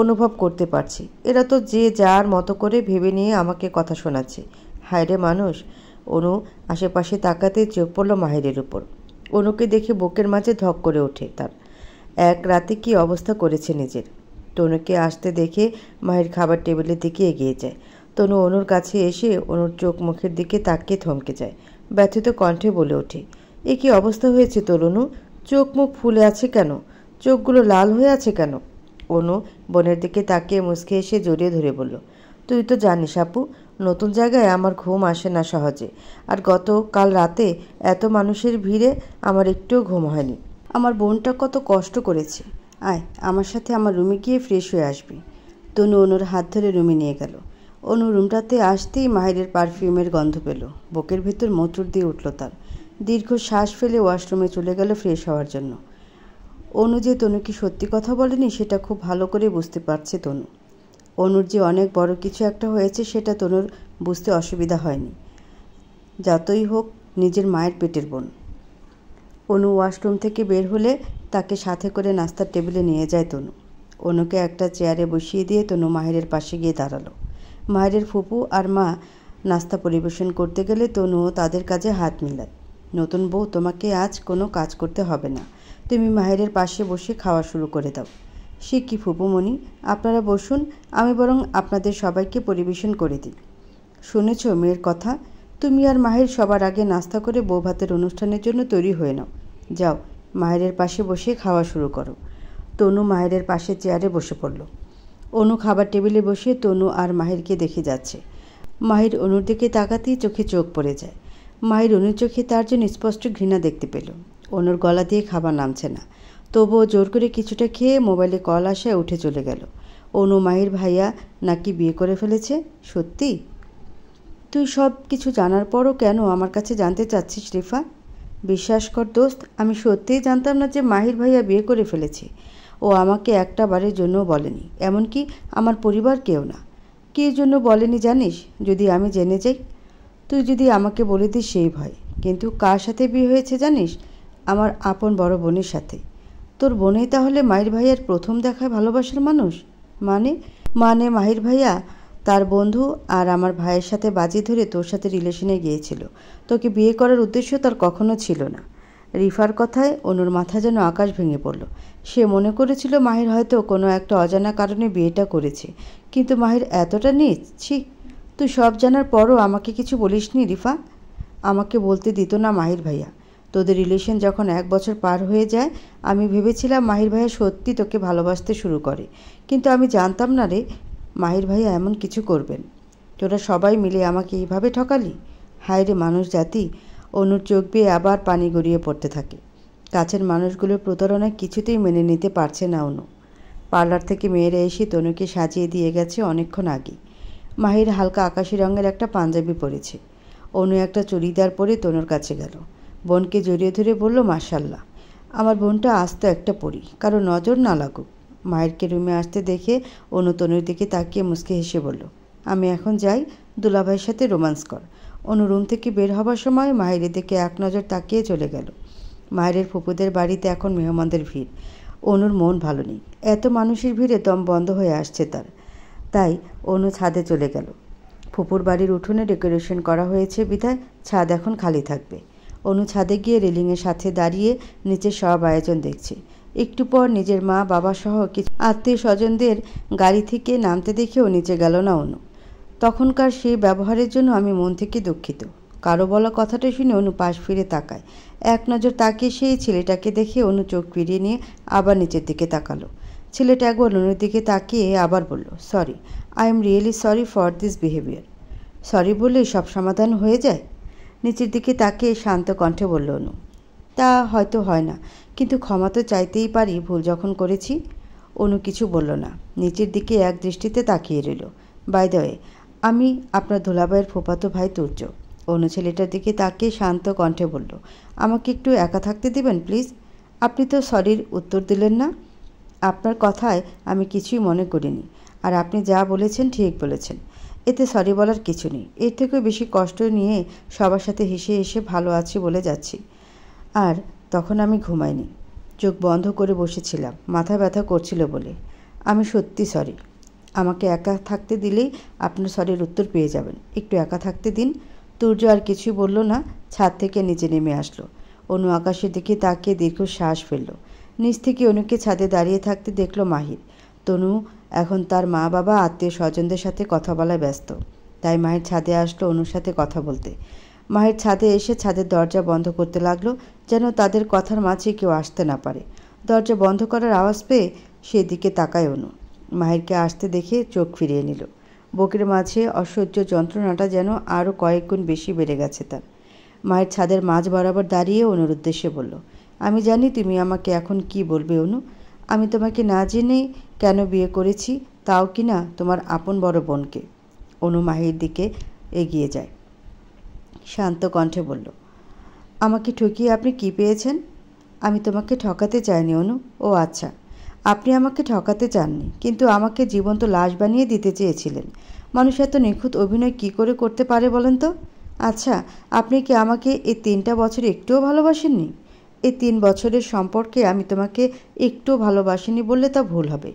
অনুভব করতে পারছি এরা তো যে যার মতো করে ভেবে নিয়ে আমাকে কথা শোনাচ্ছে হায়রে মানুষ অনু আশেপাশে তাকাতে চোখ পড়ল মাহিরের উপর অনুকে দেখে বুকের মাঝে ধপ করে ওঠে তার এক রাতে কি অবস্থা করেছে নিজের তনুকে আসতে দেখে মাহির খাবার টেবিলের দিকে এগিয়ে যায় তনু অনুর কাছে এসে অনুর চোখ মুখের দিকে তাকিয়ে থমকে যায় ব্যথিত কণ্ঠে বলে ওঠে এ কি অবস্থা হয়েছে অনু চোখ মুখ ফুলে আছে কেন চোখগুলো লাল হয়ে আছে কেন অনু বোনের দিকে তাকিয়ে মুসকে এসে জড়িয়ে ধরে বলল তুই তো জানিস আপু নতুন জায়গায় আমার ঘুম আসে না সহজে আর গতকাল রাতে এত মানুষের ভিড়ে আমার একটুও ঘুম হয়নি আমার বোনটা কত কষ্ট করেছে আয় আমার সাথে আমার রুমে গিয়ে ফ্রেশ হয়ে আসবি তনু অনুর হাত ধরে রুমে নিয়ে গেল অনু রুমটাতে আসতেই মাহিরের পারফিউমের গন্ধ পেল বুকের ভেতর মোচড় দিয়ে উঠল তার দীর্ঘ শ্বাস ফেলে ওয়াশরুমে চলে গেল ফ্রেশ হওয়ার জন্য অনু যে তনুকে সত্যি কথা বলেনি সেটা খুব ভালো করে বুঝতে পারছে তনু অনুর যে অনেক বড় কিছু একটা হয়েছে সেটা তনুর বুঝতে অসুবিধা হয়নি যতই হোক নিজের মায়ের পেটের বোন অনু ওয়াশরুম থেকে বের হলে তাকে সাথে করে নাস্তার টেবিলে নিয়ে যায় তনু অনুকে একটা চেয়ারে বসিয়ে দিয়ে তনু মাহিরের পাশে গিয়ে দাঁড়ালো মাহিরের ফুপু আর মা নাস্তা পরিবেশন করতে গেলে তনুও তাদের কাজে হাত মিলায় নতুন বউ তোমাকে আজ কোনো কাজ করতে হবে না তুমি মাহেরের পাশে বসে খাওয়া শুরু করে দাও সে কি ফুপুমণি আপনারা বসুন আমি বরং আপনাদের সবাইকে পরিবেশন করে দিই শুনেছ মেয়ের কথা তুমি আর মাহের সবার আগে নাস্তা করে বউ ভাতের অনুষ্ঠানের জন্য তৈরি হয়ে নাও যাও মাহেরের পাশে বসে খাওয়া শুরু করো তনু মাহেরের পাশে চেয়ারে বসে পড়ল অনু খাবার টেবিলে বসে তনু আর মাহিরকে দেখে যাচ্ছে মাহির অনুর দিকে তাকাতেই চোখে চোখ পড়ে যায় মাহির অনুর চোখে তার জন্য স্পষ্ট ঘৃণা দেখতে পেল অনুর গলা দিয়ে খাবার নামছে না তবুও জোর করে কিছুটা খেয়ে মোবাইলে কল আসায় উঠে চলে গেল অনু মাহির ভাইয়া নাকি বিয়ে করে ফেলেছে সত্যি তুই সব কিছু জানার পরও কেন আমার কাছে জানতে চাচ্ছিস রেফা বিশ্বাস কর দোস্ত আমি সত্যিই জানতাম না যে মাহির ভাইয়া বিয়ে করে ফেলেছে ও আমাকে একটা বারের জন্য বলেনি এমনকি আমার পরিবার কেউ না কে জন্য বলেনি জানিস যদি আমি জেনে যাই তুই যদি আমাকে বলে দিস সেই ভয় কিন্তু কার সাথে বিয়ে হয়েছে জানিস আমার আপন বড় বোনের সাথে তোর বোনে তাহলে মাহির ভাইয়ার প্রথম দেখায় ভালোবাসার মানুষ মানে মানে মাহির ভাইয়া তার বন্ধু আর আমার ভাইয়ের সাথে বাজি ধরে তোর সাথে রিলেশনে গিয়েছিল তোকে বিয়ে করার উদ্দেশ্য তার কখনো ছিল না রিফার কথায় অনুর মাথা যেন আকাশ ভেঙে পড়ল সে মনে করেছিল মাহির হয়তো কোনো একটা অজানা কারণে বিয়েটা করেছে কিন্তু মাহির এতটা নিচ ছি তুই সব জানার পরও আমাকে কিছু বলিসনি রিফা আমাকে বলতে দিত না মাহির ভাইয়া তোদের রিলেশন যখন এক বছর পার হয়ে যায় আমি ভেবেছিলাম মাহির ভাইয়া সত্যি তোকে ভালোবাসতে শুরু করে কিন্তু আমি জানতাম না রে মাহির ভাইয়া এমন কিছু করবেন তোরা সবাই মিলে আমাকে এইভাবে ঠকালি হায় রে মানুষ জাতি অনুর চোখ বেয়ে আবার পানি গড়িয়ে পড়তে থাকে কাছের মানুষগুলোর প্রতারণা কিছুতেই মেনে নিতে পারছে না অনু পার্লার থেকে মেয়েরা এসে তনুকে সাজিয়ে দিয়ে গেছে অনেকক্ষণ আগে মাহির হালকা আকাশি রঙের একটা পাঞ্জাবি পরেছে অনু একটা চুড়িদার পরে তনুর কাছে গেল বোনকে জড়িয়ে ধরে বলল মাশাল্লাহ আমার বোনটা আস্ত একটা পড়ি কারো নজর না লাগুক মায়েরকে রুমে আসতে দেখে অনুতনুর দিকে তাকিয়ে মুসকে হেসে বলল আমি এখন যাই দুলাভাইয়ের সাথে রোমান্স কর অনু রুম থেকে বের হবার সময় মাহিরের দিকে এক নজর তাকিয়ে চলে গেল মায়ের ফুপুদের বাড়িতে এখন মেহমানদের ভিড় অনুর মন ভালো নেই এত মানুষের ভিড়ে দম বন্ধ হয়ে আসছে তার তাই অনু ছাদে চলে গেল ফুপুর বাড়ির উঠোনে ডেকোরেশন করা হয়েছে বিধায় ছাদ এখন খালি থাকবে অনু ছাদে গিয়ে রেলিংয়ের সাথে দাঁড়িয়ে নিচে সব আয়োজন দেখছে একটু পর নিজের মা বাবা সহ কিছু আত্মীয় স্বজনদের গাড়ি থেকে নামতে দেখেও নিচে গেল না অনু তখনকার সেই ব্যবহারের জন্য আমি মন থেকে দুঃখিত কারো বলা কথাটা শুনে অনু পাশ ফিরে তাকায় এক নজর তাকিয়ে সেই ছেলেটাকে দেখে অনু চোখ ফিরিয়ে নিয়ে আবার নিচের দিকে তাকালো ছেলেটা একবার অনুর দিকে তাকিয়ে আবার বলল sorry I am really sorry for this behaviour sorry বলে সব সমাধান হয়ে যায় নিচের দিকে তাকে শান্ত কণ্ঠে বলল অনু তা হয়তো হয় না কিন্তু ক্ষমা তো চাইতেই পারি ভুল যখন করেছি অনু কিছু বলল না নিচের দিকে এক দৃষ্টিতে তাকিয়ে রইল বাই আমি আপনার ধোলাবাইয়ের ফোপাতো ভাই তুর্য অনু ছেলেটার দিকে তাকে শান্ত কণ্ঠে বলল আমাকে একটু একা থাকতে দিবেন প্লিজ আপনি তো সরির উত্তর দিলেন না আপনার কথায় আমি কিছুই মনে করিনি আর আপনি যা বলেছেন ঠিক বলেছেন এতে সরি বলার কিছু নেই এর থেকেও বেশি কষ্ট নিয়ে সবার সাথে হেসে হেসে ভালো আছি বলে যাচ্ছি আর তখন আমি ঘুমাইনি চোখ বন্ধ করে বসেছিলাম মাথা ব্যথা করছিল বলে আমি সত্যি সরি আমাকে একা থাকতে দিলেই আপনার সরির উত্তর পেয়ে যাবেন একটু একা থাকতে দিন তুর্য আর কিছুই বলল না ছাদ থেকে নিচে নেমে আসলো অনু আকাশের দিকে তাকিয়ে দীর্ঘ শ্বাস ফেলল নিচ থেকে অনুকে ছাদে দাঁড়িয়ে থাকতে দেখল মাহির তনু এখন তার মা বাবা আত্মীয় স্বজনদের সাথে কথা বলায় ব্যস্ত তাই মায়ের ছাদে আসলো অনুর সাথে কথা বলতে মায়ের ছাদে এসে ছাদের দরজা বন্ধ করতে লাগলো যেন তাদের কথার মাঝে কেউ আসতে না পারে দরজা বন্ধ করার আওয়াজ পেয়ে সেদিকে তাকায় অনু মায়েরকে আসতে দেখে চোখ ফিরিয়ে নিল বুকের মাঝে অসহ্য যন্ত্রণাটা যেন আরও কয়েকগুণ বেশি বেড়ে গেছে তার মায়ের ছাদের মাঝ বরাবর দাঁড়িয়ে অনুর উদ্দেশ্যে বলল আমি জানি তুমি আমাকে এখন কি বলবে অনু আমি তোমাকে না জেনেই কেন বিয়ে করেছি তাও কি না তোমার আপন বড় বোনকে অনুমাহির দিকে এগিয়ে যায় শান্ত কণ্ঠে বলল আমাকে ঠকিয়ে আপনি কি পেয়েছেন আমি তোমাকে ঠকাতে চাইনি অনু ও আচ্ছা আপনি আমাকে ঠকাতে চাননি কিন্তু আমাকে জীবন্ত লাশ বানিয়ে দিতে চেয়েছিলেন মানুষ এত নিখুঁত অভিনয় কি করে করতে পারে বলেন তো আচ্ছা আপনি কি আমাকে এই তিনটা বছর একটুও ভালোবাসেননি এই তিন বছরের সম্পর্কে আমি তোমাকে একটু ভালোবাসিনি বললে তা ভুল হবে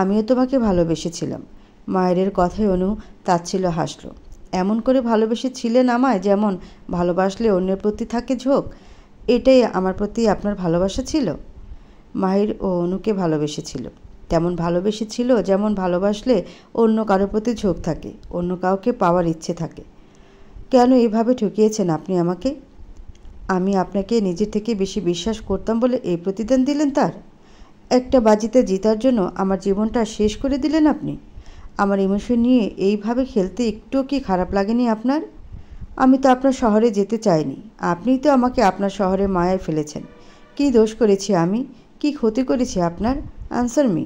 আমিও তোমাকে ভালোবেসেছিলাম মায়ের কথায় অনু তাচ্ছিল হাসলো এমন করে ভালোবেসেছিলেন আমায় যেমন ভালোবাসলে অন্যের প্রতি থাকে ঝোঁক এটাই আমার প্রতি আপনার ভালোবাসা ছিল মাহির ও অনুকে ভালোবেসেছিল তেমন ভালোবেসেছিল যেমন ভালোবাসলে অন্য কারোর প্রতি ঝোঁক থাকে অন্য কাউকে পাওয়ার ইচ্ছে থাকে কেন এভাবে ঠকিয়েছেন আপনি আমাকে আমি আপনাকে নিজের থেকে বেশি বিশ্বাস করতাম বলে এই প্রতিদান দিলেন তার একটা বাজিতে জিতার জন্য আমার জীবনটা শেষ করে দিলেন আপনি আমার ইমোশন নিয়ে এইভাবে খেলতে একটুও কি খারাপ লাগেনি আপনার আমি তো আপনার শহরে যেতে চাইনি আপনিই তো আমাকে আপনার শহরে মায়ায় ফেলেছেন কি দোষ করেছি আমি কি ক্ষতি করেছি আপনার আনসার মি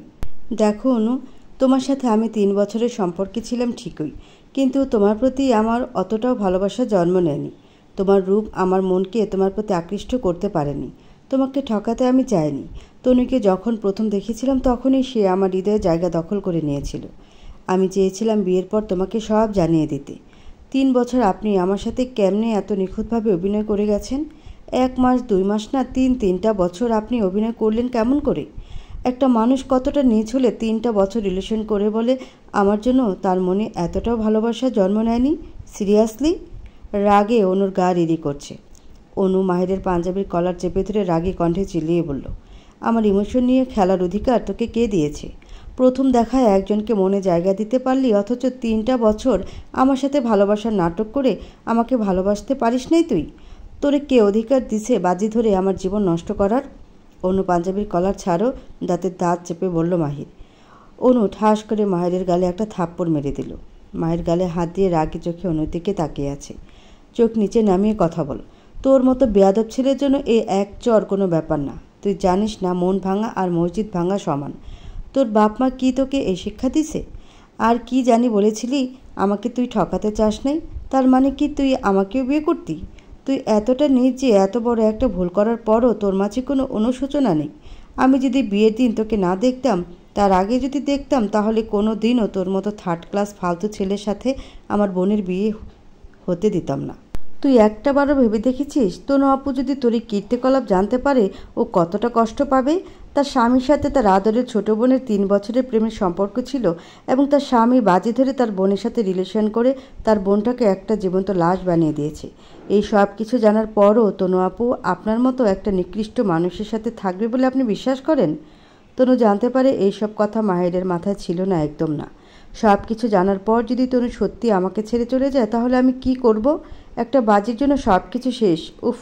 দেখো অনু তোমার সাথে আমি তিন বছরের সম্পর্কে ছিলাম ঠিকই কিন্তু তোমার প্রতি আমার অতটাও ভালোবাসা জন্ম নেয়নি তোমার রূপ আমার মনকে তোমার প্রতি আকৃষ্ট করতে পারেনি তোমাকে ঠকাতে আমি চাইনি তনুকে যখন প্রথম দেখেছিলাম তখনই সে আমার হৃদয়ে জায়গা দখল করে নিয়েছিল আমি চেয়েছিলাম বিয়ের পর তোমাকে সব জানিয়ে দিতে তিন বছর আপনি আমার সাথে কেমনে এত নিখুঁতভাবে অভিনয় করে গেছেন এক মাস দুই মাস না তিন তিনটা বছর আপনি অভিনয় করলেন কেমন করে একটা মানুষ কতটা নিচ হলে তিনটা বছর রিলেশন করে বলে আমার জন্য তার মনে এতটাও ভালোবাসা জন্ম নেয়নি সিরিয়াসলি রাগে অনুর গা রিদি করছে অনু মাহিরের পাঞ্জাবির কলার চেপে ধরে রাগে কণ্ঠে চিলিয়ে বলল আমার ইমোশন নিয়ে খেলার অধিকার তোকে কে দিয়েছে প্রথম দেখায় একজনকে মনে জায়গা দিতে পারলি অথচ তিনটা বছর আমার সাথে ভালোবাসার নাটক করে আমাকে ভালোবাসতে পারিস নাই তুই তোরে কে অধিকার দিছে বাজি ধরে আমার জীবন নষ্ট করার অনু পাঞ্জাবির কলার ছাড়ো দাঁতের দাঁত চেপে বলল মাহির অনু ঠাস করে মাহিরের গালে একটা থাপ্পড় মেরে দিল মায়ের গালে হাত দিয়ে রাগে চোখে অনুর দিকে তাকিয়ে আছে চোখ নিচে নামিয়ে কথা বল তোর মতো বেয়াদব ছেলের জন্য এ এক চর কোনো ব্যাপার না তুই জানিস না মন ভাঙা আর মসজিদ ভাঙা সমান তোর বাপ মা কী তোকে এই শিক্ষা দিছে আর কি জানি বলেছিলি আমাকে তুই ঠকাতে চাস নাই তার মানে কি তুই আমাকেও বিয়ে করতি তুই এতটা নিজ যে এত বড় একটা ভুল করার পরও তোর মাঝে কোনো অনুশোচনা নেই আমি যদি বিয়ের দিন তোকে না দেখতাম তার আগে যদি দেখতাম তাহলে কোনো দিনও তোর মতো থার্ড ক্লাস ফালতু ছেলের সাথে আমার বোনের বিয়ে হতে দিতাম না তুই একটাবারও ভেবে দেখেছিস তোর আপু যদি তোর এই কীর্তিকলাপ জানতে পারে ও কতটা কষ্ট পাবে তার স্বামীর সাথে তার আদরের ছোট বোনের তিন বছরের প্রেমের সম্পর্ক ছিল এবং তার স্বামী বাজি ধরে তার বোনের সাথে রিলেশন করে তার বোনটাকে একটা জীবন্ত লাশ বানিয়ে দিয়েছে এই সব কিছু জানার পরও তনু আপু আপনার মতো একটা নিকৃষ্ট মানুষের সাথে থাকবে বলে আপনি বিশ্বাস করেন তনু জানতে পারে এইসব কথা মাহিরের মাথায় ছিল না একদম না সব কিছু জানার পর যদি তনু সত্যি আমাকে ছেড়ে চলে যায় তাহলে আমি কি করব একটা বাজির জন্য সব কিছু শেষ উফ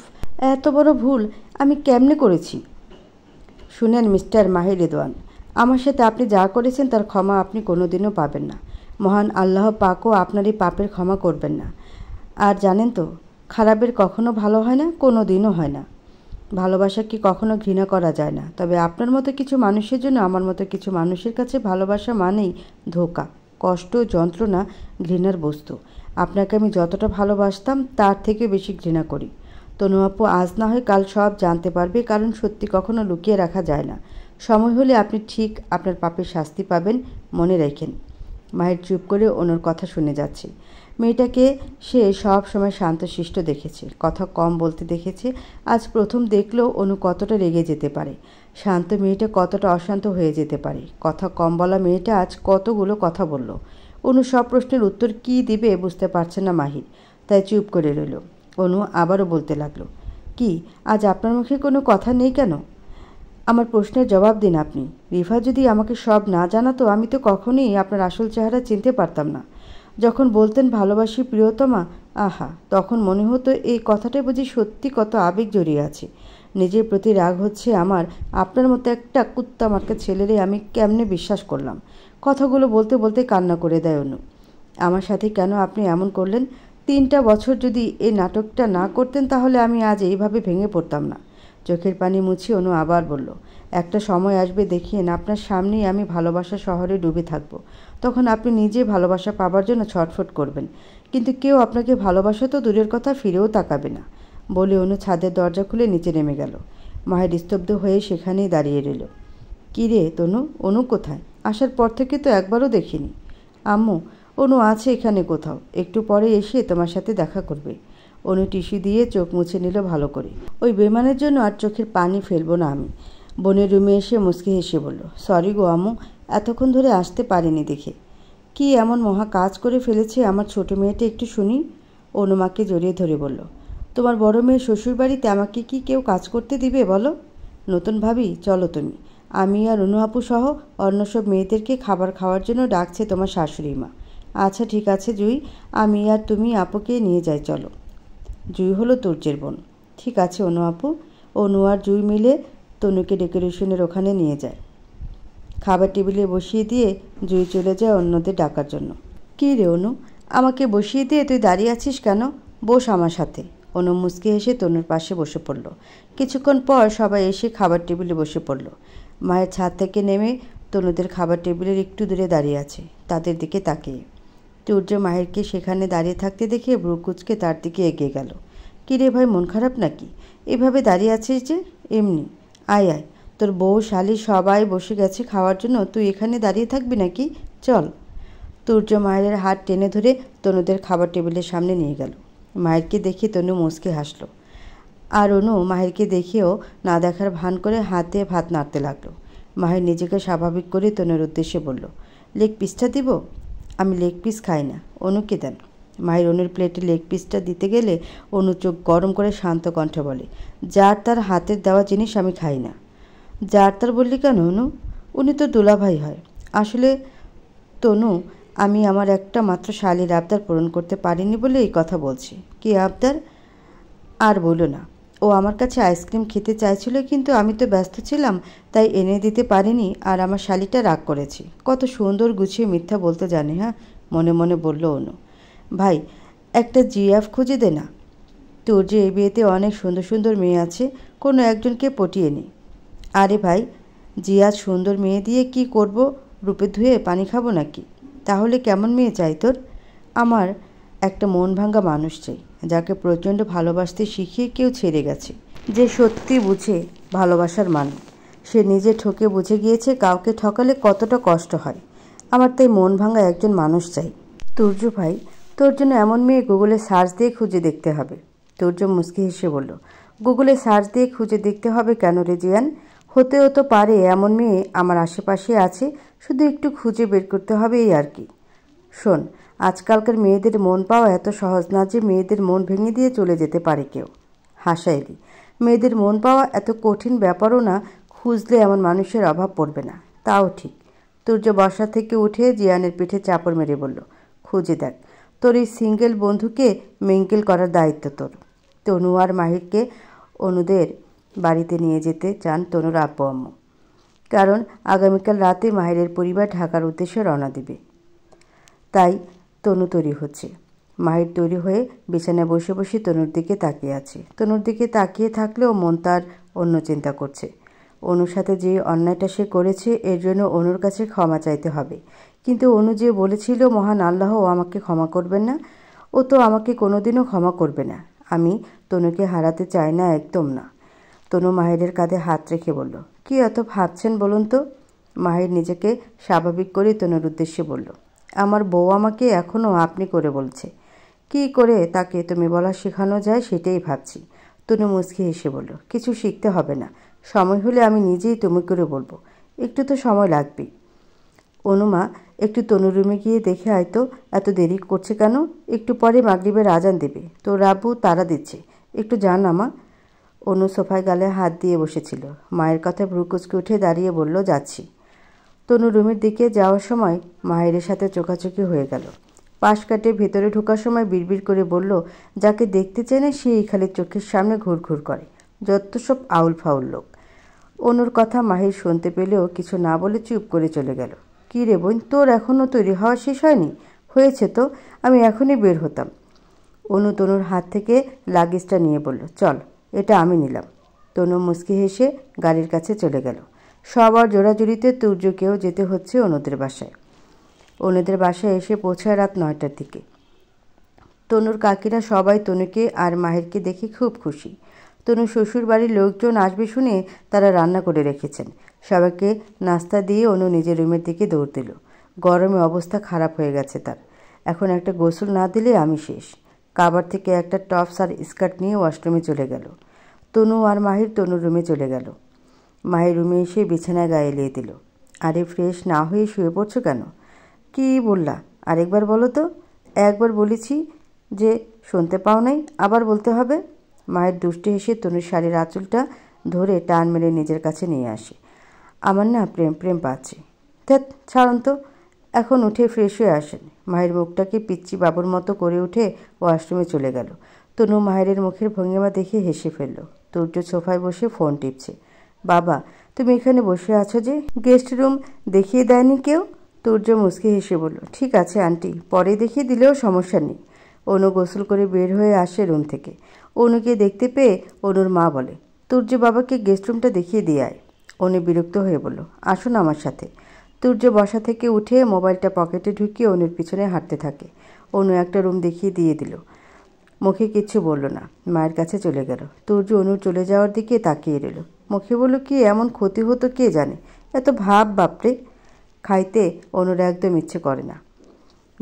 এত বড় ভুল আমি কেমনে করেছি শুনেন মিস্টার মাহির রেদওয়ান আমার সাথে আপনি যা করেছেন তার ক্ষমা আপনি কোনোদিনও পাবেন না মহান আল্লাহ পাকও আপনার এই পাপের ক্ষমা করবেন না আর জানেন তো খারাপের কখনো ভালো হয় না কোনো দিনও হয় না ভালোবাসা কি কখনো ঘৃণা করা যায় না তবে আপনার মতো কিছু মানুষের জন্য আমার মতো কিছু মানুষের কাছে ভালোবাসা মানেই ধোকা কষ্ট যন্ত্রণা ঘৃণার বস্তু আপনাকে আমি যতটা ভালোবাসতাম তার থেকে বেশি ঘৃণা করি তনু আপু আজ না হয় কাল সব জানতে পারবে কারণ সত্যি কখনো লুকিয়ে রাখা যায় না সময় হলে আপনি ঠিক আপনার পাপের শাস্তি পাবেন মনে রেখেন মায়ের চুপ করে ওনার কথা শুনে যাচ্ছে মেয়েটাকে সে সব সময় শান্তশিষ্ট দেখেছে কথা কম বলতে দেখেছে আজ প্রথম দেখলেও অনু কতটা রেগে যেতে পারে শান্ত মেয়েটা কতটা অশান্ত হয়ে যেতে পারে কথা কম বলা মেয়েটা আজ কতগুলো কথা বলল অনু সব প্রশ্নের উত্তর কী দিবে বুঝতে পারছে না মাহির তাই চুপ করে রইল অনু আবারও বলতে লাগলো কি আজ আপনার মুখে কোনো কথা নেই কেন আমার প্রশ্নের জবাব দিন আপনি রিফা যদি আমাকে সব না জানাতো আমি তো কখনোই আপনার আসল চেহারা চিনতে পারতাম না যখন বলতেন ভালোবাসি প্রিয়তমা আহা তখন মনে হতো এই কথাটা বুঝি সত্যি কত আবেগ জড়িয়ে আছে নিজের প্রতি রাগ হচ্ছে আমার আপনার মতো একটা কুত্তা মার্কা ছেলেরে আমি কেমনে বিশ্বাস করলাম কথাগুলো বলতে বলতে কান্না করে দেয় অনু আমার সাথে কেন আপনি এমন করলেন তিনটা বছর যদি এই নাটকটা না করতেন তাহলে আমি আজ এইভাবে ভেঙে পড়তাম না চোখের পানি মুছি অনু আবার বলল একটা সময় আসবে দেখিয়েন আপনার সামনেই আমি ভালোবাসা শহরে ডুবে থাকব তখন আপনি নিজে ভালোবাসা পাবার জন্য ছটফট করবেন কিন্তু কেউ আপনাকে ভালোবাসা তো দূরের কথা ফিরেও তাকাবে না বলে অনু ছাদের দরজা খুলে নিচে নেমে গেল মাহের স্তব্ধ হয়ে সেখানেই দাঁড়িয়ে রইল কী রে তনু অনু কোথায় আসার পর থেকে তো একবারও দেখিনি আম্মু অনু আছে এখানে কোথাও একটু পরে এসে তোমার সাথে দেখা করবে অনু টিস্যু দিয়ে চোখ মুছে নিল ভালো করে ওই বেমানের জন্য আর চোখের পানি ফেলবো না আমি বনের রুমে এসে মুসকি হেসে বলল সরি গো আম্মু এতক্ষণ ধরে আসতে পারিনি দেখে কি এমন মহা কাজ করে ফেলেছে আমার ছোট মেয়েটা একটু শুনি অনুমাকে জড়িয়ে ধরে বলল তোমার বড় মেয়ে শ্বশুরবাড়িতে আমাকে কি কেউ কাজ করতে দিবে বলো নতুন ভাবি চলো তুমি আমি আর অনু আপু সহ অন্য সব মেয়েদেরকে খাবার খাওয়ার জন্য ডাকছে তোমার শাশুড়ি মা আচ্ছা ঠিক আছে জুই আমি আর তুমি আপুকে নিয়ে যাই চলো জুই হলো তুর্যের বোন ঠিক আছে অনু আপু অনু আর জুই মিলে তনুকে ডেকোরেশনের ওখানে নিয়ে যায় খাবার টেবিলে বসিয়ে দিয়ে জুই চলে যায় অন্যদের ডাকার জন্য কি রে অনু আমাকে বসিয়ে দিয়ে তুই দাঁড়িয়ে আছিস কেন বস আমার সাথে অনু মুচকি এসে তনুর পাশে বসে পড়ল কিছুক্ষণ পর সবাই এসে খাবার টেবিলে বসে পড়ল মায়ের ছাদ থেকে নেমে তনুদের খাবার টেবিলের একটু দূরে দাঁড়িয়ে আছে তাদের দিকে তাকিয়ে সূর্য মায়েরকে সেখানে দাঁড়িয়ে থাকতে দেখে ব্রুকুচকে তার দিকে এগিয়ে গেল কিরে ভাই মন খারাপ নাকি এভাবে দাঁড়িয়ে আছিস যে এমনি আয় আয় তোর বউ শালি সবাই বসে গেছে খাওয়ার জন্য তুই এখানে দাঁড়িয়ে থাকবি নাকি চল তূর্য মায়ের হাত টেনে ধরে তনুদের খাবার টেবিলের সামনে নিয়ে গেল মায়েরকে দেখে তনু মুসকে হাসলো আর অনু মাহিরকে দেখেও না দেখার ভান করে হাতে ভাত নাড়তে লাগলো মাহির নিজেকে স্বাভাবিক করে তনুর উদ্দেশ্যে বলল লেগ পিসটা দিব আমি লেগ পিস খাই না অনুকে দেন মাহির অনুর প্লেটে লেগ পিসটা দিতে গেলে অনু চোখ গরম করে শান্ত কণ্ঠে বলে যার তার হাতের দেওয়া জিনিস আমি খাই না যার তার বললি কেন অনু উনি তো দোলাভাই হয় আসলে তনু আমি আমার একটা মাত্র শালির আবদার পূরণ করতে পারিনি বলে এই কথা বলছি কি আবদার আর বলো না ও আমার কাছে আইসক্রিম খেতে চাইছিল কিন্তু আমি তো ব্যস্ত ছিলাম তাই এনে দিতে পারিনি আর আমার শালিটা রাগ করেছি কত সুন্দর গুছিয়ে মিথ্যা বলতে জানে হ্যাঁ মনে মনে বলল অনু ভাই একটা জিএফ খুঁজে দে না তোর যে এই বিয়েতে অনেক সুন্দর সুন্দর মেয়ে আছে কোনো একজনকে পটিয়ে নি আরে ভাই জিয়া সুন্দর মেয়ে দিয়ে কি করব রূপে ধুয়ে পানি খাবো নাকি তাহলে কেমন মেয়ে চাই তোর আমার একটা মন ভাঙ্গা মানুষ চাই যাকে প্রচণ্ড ভালোবাসতে শিখিয়ে কেউ ছেড়ে গেছে যে সত্যি বুঝে ভালোবাসার মান সে নিজে ঠকে বুঝে গিয়েছে কাউকে ঠকালে কতটা কষ্ট হয় আমার তাই মন ভাঙা একজন মানুষ চাই তুর্য ভাই তোর জন্য এমন মেয়ে গুগলে সার্চ দিয়ে খুঁজে দেখতে হবে তোর্য মুস্কি হেসে বলল গুগলে সার্চ দিয়ে খুঁজে দেখতে হবে কেন রে জিয়ান হতেও তো পারে এমন মেয়ে আমার আশেপাশে আছে শুধু একটু খুঁজে বের করতে হবে এই আর কি শোন আজকালকার মেয়েদের মন পাওয়া এত সহজ না যে মেয়েদের মন ভেঙে দিয়ে চলে যেতে পারে কেউ হাসাইলি মেয়েদের মন পাওয়া এত কঠিন ব্যাপারও না খুঁজলে এমন মানুষের অভাব পড়বে না তাও ঠিক তুর্য বর্ষা থেকে উঠে জিয়ানের পিঠে চাপড় মেরে বলল খুঁজে দেখ তোর এই সিঙ্গেল বন্ধুকে মেঙ্কেল করার দায়িত্ব তোর তনু আর মাহিরকে অনুদের বাড়িতে নিয়ে যেতে চান তনুর আব্বু আম্মু কারণ আগামীকাল রাতে মাহিরের পরিবার ঢাকার উদ্দেশ্যে রওনা দেবে তাই তনু তৈরি হচ্ছে মাহির তৈরি হয়ে বিছানায় বসে বসে তনুর দিকে তাকিয়ে আছে তনুর দিকে তাকিয়ে থাকলেও মন তার অন্য চিন্তা করছে অনুর সাথে যে অন্যায়টা সে করেছে এর জন্য অনুর কাছে ক্ষমা চাইতে হবে কিন্তু অনু যে বলেছিল মহান আল্লাহ ও আমাকে ক্ষমা করবেন না ও তো আমাকে কোনোদিনও ক্ষমা করবে না আমি তনুকে হারাতে চাই না একদম না তনু মাহিরের কাঁধে হাত রেখে বলল কি এত ভাবছেন বলুন তো মাহির নিজেকে স্বাভাবিক করে তনুর উদ্দেশ্যে বলল আমার বউ আমাকে এখনও আপনি করে বলছে কি করে তাকে তুমি বলা শেখানো যায় সেটাই ভাবছি তনু মুচকি হেসে বলল কিছু শিখতে হবে না সময় হলে আমি নিজেই তুমি করে বলবো একটু তো সময় লাগবেই অনুমা একটু তনুরুমে গিয়ে দেখে হয়তো এত দেরি করছে কেন একটু পরে মাগরিবের আজান দেবে তো রাবু তারা দিচ্ছে একটু জান আমা অনু সোফায় গালে হাত দিয়ে বসেছিল মায়ের কথা ভ্রুকুচকে উঠে দাঁড়িয়ে বলল যাচ্ছি তনু রুমের দিকে যাওয়ার সময় মায়ের সাথে চোখাচোখি হয়ে গেল পাশ কাটে ভেতরে ঢোকার সময় বিড়বিড় করে বলল যাকে দেখতে চেনে না এই খালি চোখের সামনে ঘুর ঘুর করে যত সব আউল ফাউল লোক অনুর কথা মাহির শুনতে পেলেও কিছু না বলে চুপ করে চলে গেল কি রে বোন তোর এখনও তৈরি হওয়া শেষ হয়নি হয়েছে তো আমি এখনই বের হতাম অনু তনুর হাত থেকে লাগেজটা নিয়ে বলল চল এটা আমি নিলাম তনু মুসকি হেসে গাড়ির কাছে চলে গেল সবার জোড়াজুড়িতে তুর্যকেও যেতে হচ্ছে অনুদের বাসায় অনুদের বাসায় এসে পৌঁছায় রাত নয়টার দিকে তনুর কাকিরা সবাই তনুকে আর মাহেরকে দেখে খুব খুশি তনু শ্বশুর বাড়ির লোকজন আসবে শুনে তারা রান্না করে রেখেছেন সবাইকে নাস্তা দিয়ে অনু নিজের রুমের দিকে দৌড় দিল গরমে অবস্থা খারাপ হয়ে গেছে তার এখন একটা গোসল না দিলে আমি শেষ কাবার থেকে একটা টপস আর স্কার্ট নিয়ে ওয়াশরুমে চলে গেল তনু আর মাহির তনুর রুমে চলে গেল মাহির রুমে এসে বিছানায় গায়ে এলিয়ে দিল আরে ফ্রেশ না হয়ে শুয়ে পড়ছো কেন কি বললা আরেকবার বলো তো একবার বলেছি যে শুনতে পাও নাই আবার বলতে হবে মায়ের দুষ্টে হেসে তনুর শাড়ির আঁচলটা ধরে টান মেরে নিজের কাছে নিয়ে আসে আমার না প্রেম প্রেম পাচ্ছে ধ্যাত ছাড়ন তো এখন উঠে ফ্রেশ হয়ে আসেন মায়ের মুখটাকে পিচ্চি বাবুর মতো করে উঠে ওয়াশরুমে চলে গেল তনু মায়ের মুখের ভঙ্গিমা দেখে হেসে ফেলল তুর্য সোফায় বসে ফোন টিপছে বাবা তুমি এখানে বসে আছো যে গেস্ট রুম দেখিয়ে দেয়নি কেউ তুর্য মুসকে হেসে বলল ঠিক আছে আন্টি পরে দেখিয়ে দিলেও সমস্যা নেই অনু গোসল করে বের হয়ে আসে রুম থেকে অনুকে দেখতে পেয়ে অনুর মা বলে তুর্য বাবাকে গেস্ট রুমটা দেখিয়ে দিয়ে আয় অনু বিরক্ত হয়ে বলল আসুন আমার সাথে তুর্য বসা থেকে উঠে মোবাইলটা পকেটে ঢুকিয়ে অনুর পিছনে হাঁটতে থাকে অনু একটা রুম দেখিয়ে দিয়ে দিল মুখে কিচ্ছু বলল না মায়ের কাছে চলে গেল তুর্য অনুর চলে যাওয়ার দিকে তাকিয়ে রইল মুখে বলল কি এমন ক্ষতি হতো কে জানে এত ভাব বাপরে খাইতে অনুর একদম ইচ্ছে করে না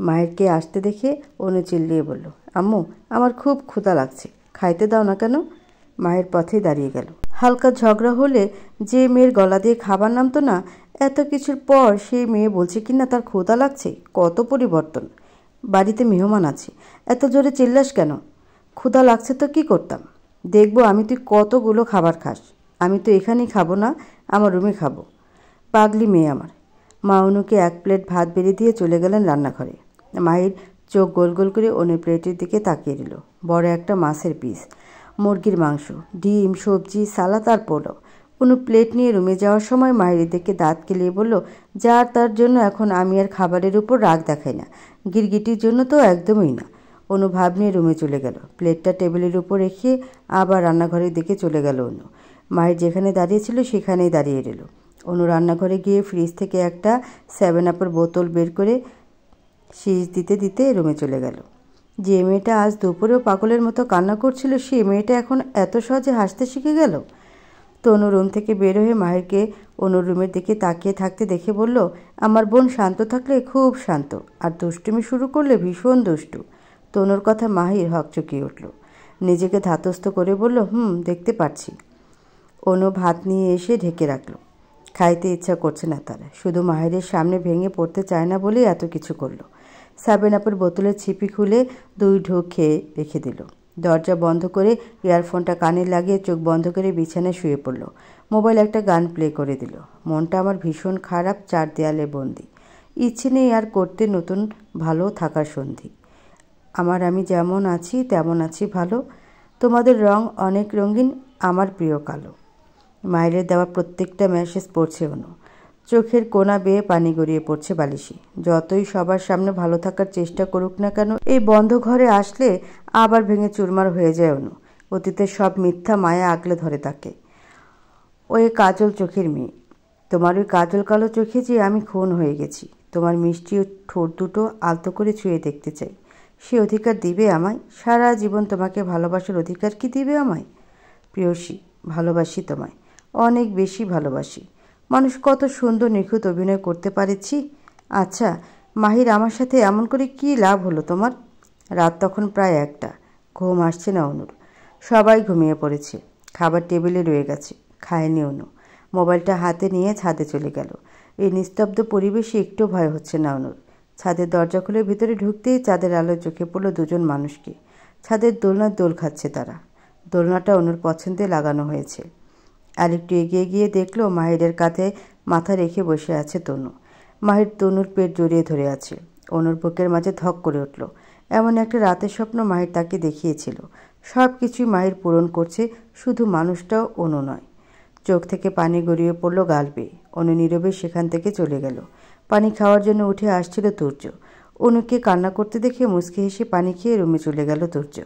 মায়েরকে আসতে দেখে অনু চিল্লিয়ে বলল আম্মু আমার খুব ক্ষুধা লাগছে খাইতে দাও না কেন মায়ের পথে দাঁড়িয়ে গেল হালকা ঝগড়া হলে যে মেয়ের গলা দিয়ে খাবার নামতো না এত কিছুর পর সেই মেয়ে বলছে কি না তার ক্ষোধা লাগছে কত পরিবর্তন বাড়িতে মেহমান আছে এত জোরে চিল্লাস কেন ক্ষুধা লাগছে তো কি করতাম দেখব আমি তুই কতগুলো খাবার খাস আমি তো এখানেই খাবো না আমার রুমে খাবো পাগলি মেয়ে আমার মা অনুকে এক প্লেট ভাত বেড়ে দিয়ে চলে গেলেন রান্নাঘরে মায়ের চোখ গোল গোল করে অন্য প্লেটের দিকে তাকিয়ে দিল বড় একটা মাছের পিস মুরগির মাংস ডিম সবজি সালাদ আর পোলাও কোনো প্লেট নিয়ে রুমে যাওয়ার সময় মাহিরি দেখে দাঁত কেলিয়ে বলল যা তার জন্য এখন আমি আর খাবারের উপর রাগ দেখাই না গিরগিটির জন্য তো একদমই না অনু ভাব নিয়ে রুমে চলে গেল প্লেটটা টেবিলের উপর রেখে আবার রান্নাঘরের দিকে চলে গেল অনু মায়ের যেখানে দাঁড়িয়েছিল সেখানেই দাঁড়িয়ে রইল অনু রান্নাঘরে গিয়ে ফ্রিজ থেকে একটা সেভেন আপের বোতল বের করে শীষ দিতে দিতে রুমে চলে গেল যে মেয়েটা আজ দুপুরেও পাগলের মতো কান্না করছিল সে মেয়েটা এখন এত সহজে হাসতে শিখে গেল তনু রুম থেকে বের হয়ে মায়েরকে অনুর রুমের দিকে তাকিয়ে থাকতে দেখে বলল আমার বোন শান্ত থাকলে খুব শান্ত আর দুষ্টুমি শুরু করলে ভীষণ দুষ্টু তনুর কথা মাহির চুকিয়ে উঠল নিজেকে ধাতস্থ করে বলল হুম দেখতে পাচ্ছি অনু ভাত নিয়ে এসে ঢেকে রাখলো খাইতে ইচ্ছা করছে না তারা শুধু মাহিরের সামনে ভেঙে পড়তে চায় না বলেই এত কিছু করলো সাবেন আপুর বোতলের ছিপি খুলে দুই ঢোক খেয়ে রেখে দিল দরজা বন্ধ করে ইয়ারফোনটা কানে লাগিয়ে চোখ বন্ধ করে বিছানায় শুয়ে পড়ল মোবাইল একটা গান প্লে করে দিল মনটা আমার ভীষণ খারাপ চার দেয়ালে বন্দি ইচ্ছে নেই আর করতে নতুন ভালো থাকার সন্ধি আমার আমি যেমন আছি তেমন আছি ভালো তোমাদের রং অনেক রঙিন আমার প্রিয় কালো মায়ের দেওয়া প্রত্যেকটা মেসেজ পড়ছে অনু চোখের কোনা বেয়ে পানি গড়িয়ে পড়ছে বালিশি যতই সবার সামনে ভালো থাকার চেষ্টা করুক না কেন এই বন্ধ ঘরে আসলে আবার ভেঙে চুরমার হয়ে যায় অনু অতীতের সব মিথ্যা মায়া আগলে ধরে তাকে ওই কাজল চোখের মেয়ে তোমার ওই কাজল কালো চোখে যে আমি খুন হয়ে গেছি তোমার মিষ্টি ঠোঁট দুটো আলতো করে ছুঁয়ে দেখতে চাই সে অধিকার দিবে আমায় সারা জীবন তোমাকে ভালোবাসার অধিকার কি দিবে আমায় প্রিয়সী ভালোবাসি তোমায় অনেক বেশি ভালোবাসি মানুষ কত সুন্দর নিখুঁত অভিনয় করতে পারেছি আচ্ছা মাহির আমার সাথে এমন করে কি লাভ হলো তোমার রাত তখন প্রায় একটা ঘুম আসছে না অনুর সবাই ঘুমিয়ে পড়েছে খাবার টেবিলে রয়ে গেছে খায়নি অনু মোবাইলটা হাতে নিয়ে ছাদে চলে গেল এই নিস্তব্ধ পরিবেশে একটু ভয় হচ্ছে না অনুর ছাদের দরজা খুলে ভিতরে ঢুকতেই চাঁদের আলো চোখে পড়ল দুজন মানুষকে ছাদের দোলনার দোল খাচ্ছে তারা দোলনাটা অনুর পছন্দে লাগানো হয়েছে একটু এগিয়ে গিয়ে দেখলো মাহিরের কাঁধে মাথা রেখে বসে আছে তনু মাহির তনুর পেট জড়িয়ে ধরে আছে অনুর বুকের মাঝে ধক করে উঠল এমন একটা রাতের স্বপ্ন মাহির তাকে দেখিয়েছিল সব কিছুই মাহির পূরণ করছে শুধু মানুষটাও অনু নয় চোখ থেকে পানি গড়িয়ে পড়ল গাল অনু নীরবে সেখান থেকে চলে গেল পানি খাওয়ার জন্য উঠে আসছিল তুর্য অনুকে কান্না করতে দেখে মুসকি হেসে পানি খেয়ে রুমে চলে গেল তুর্য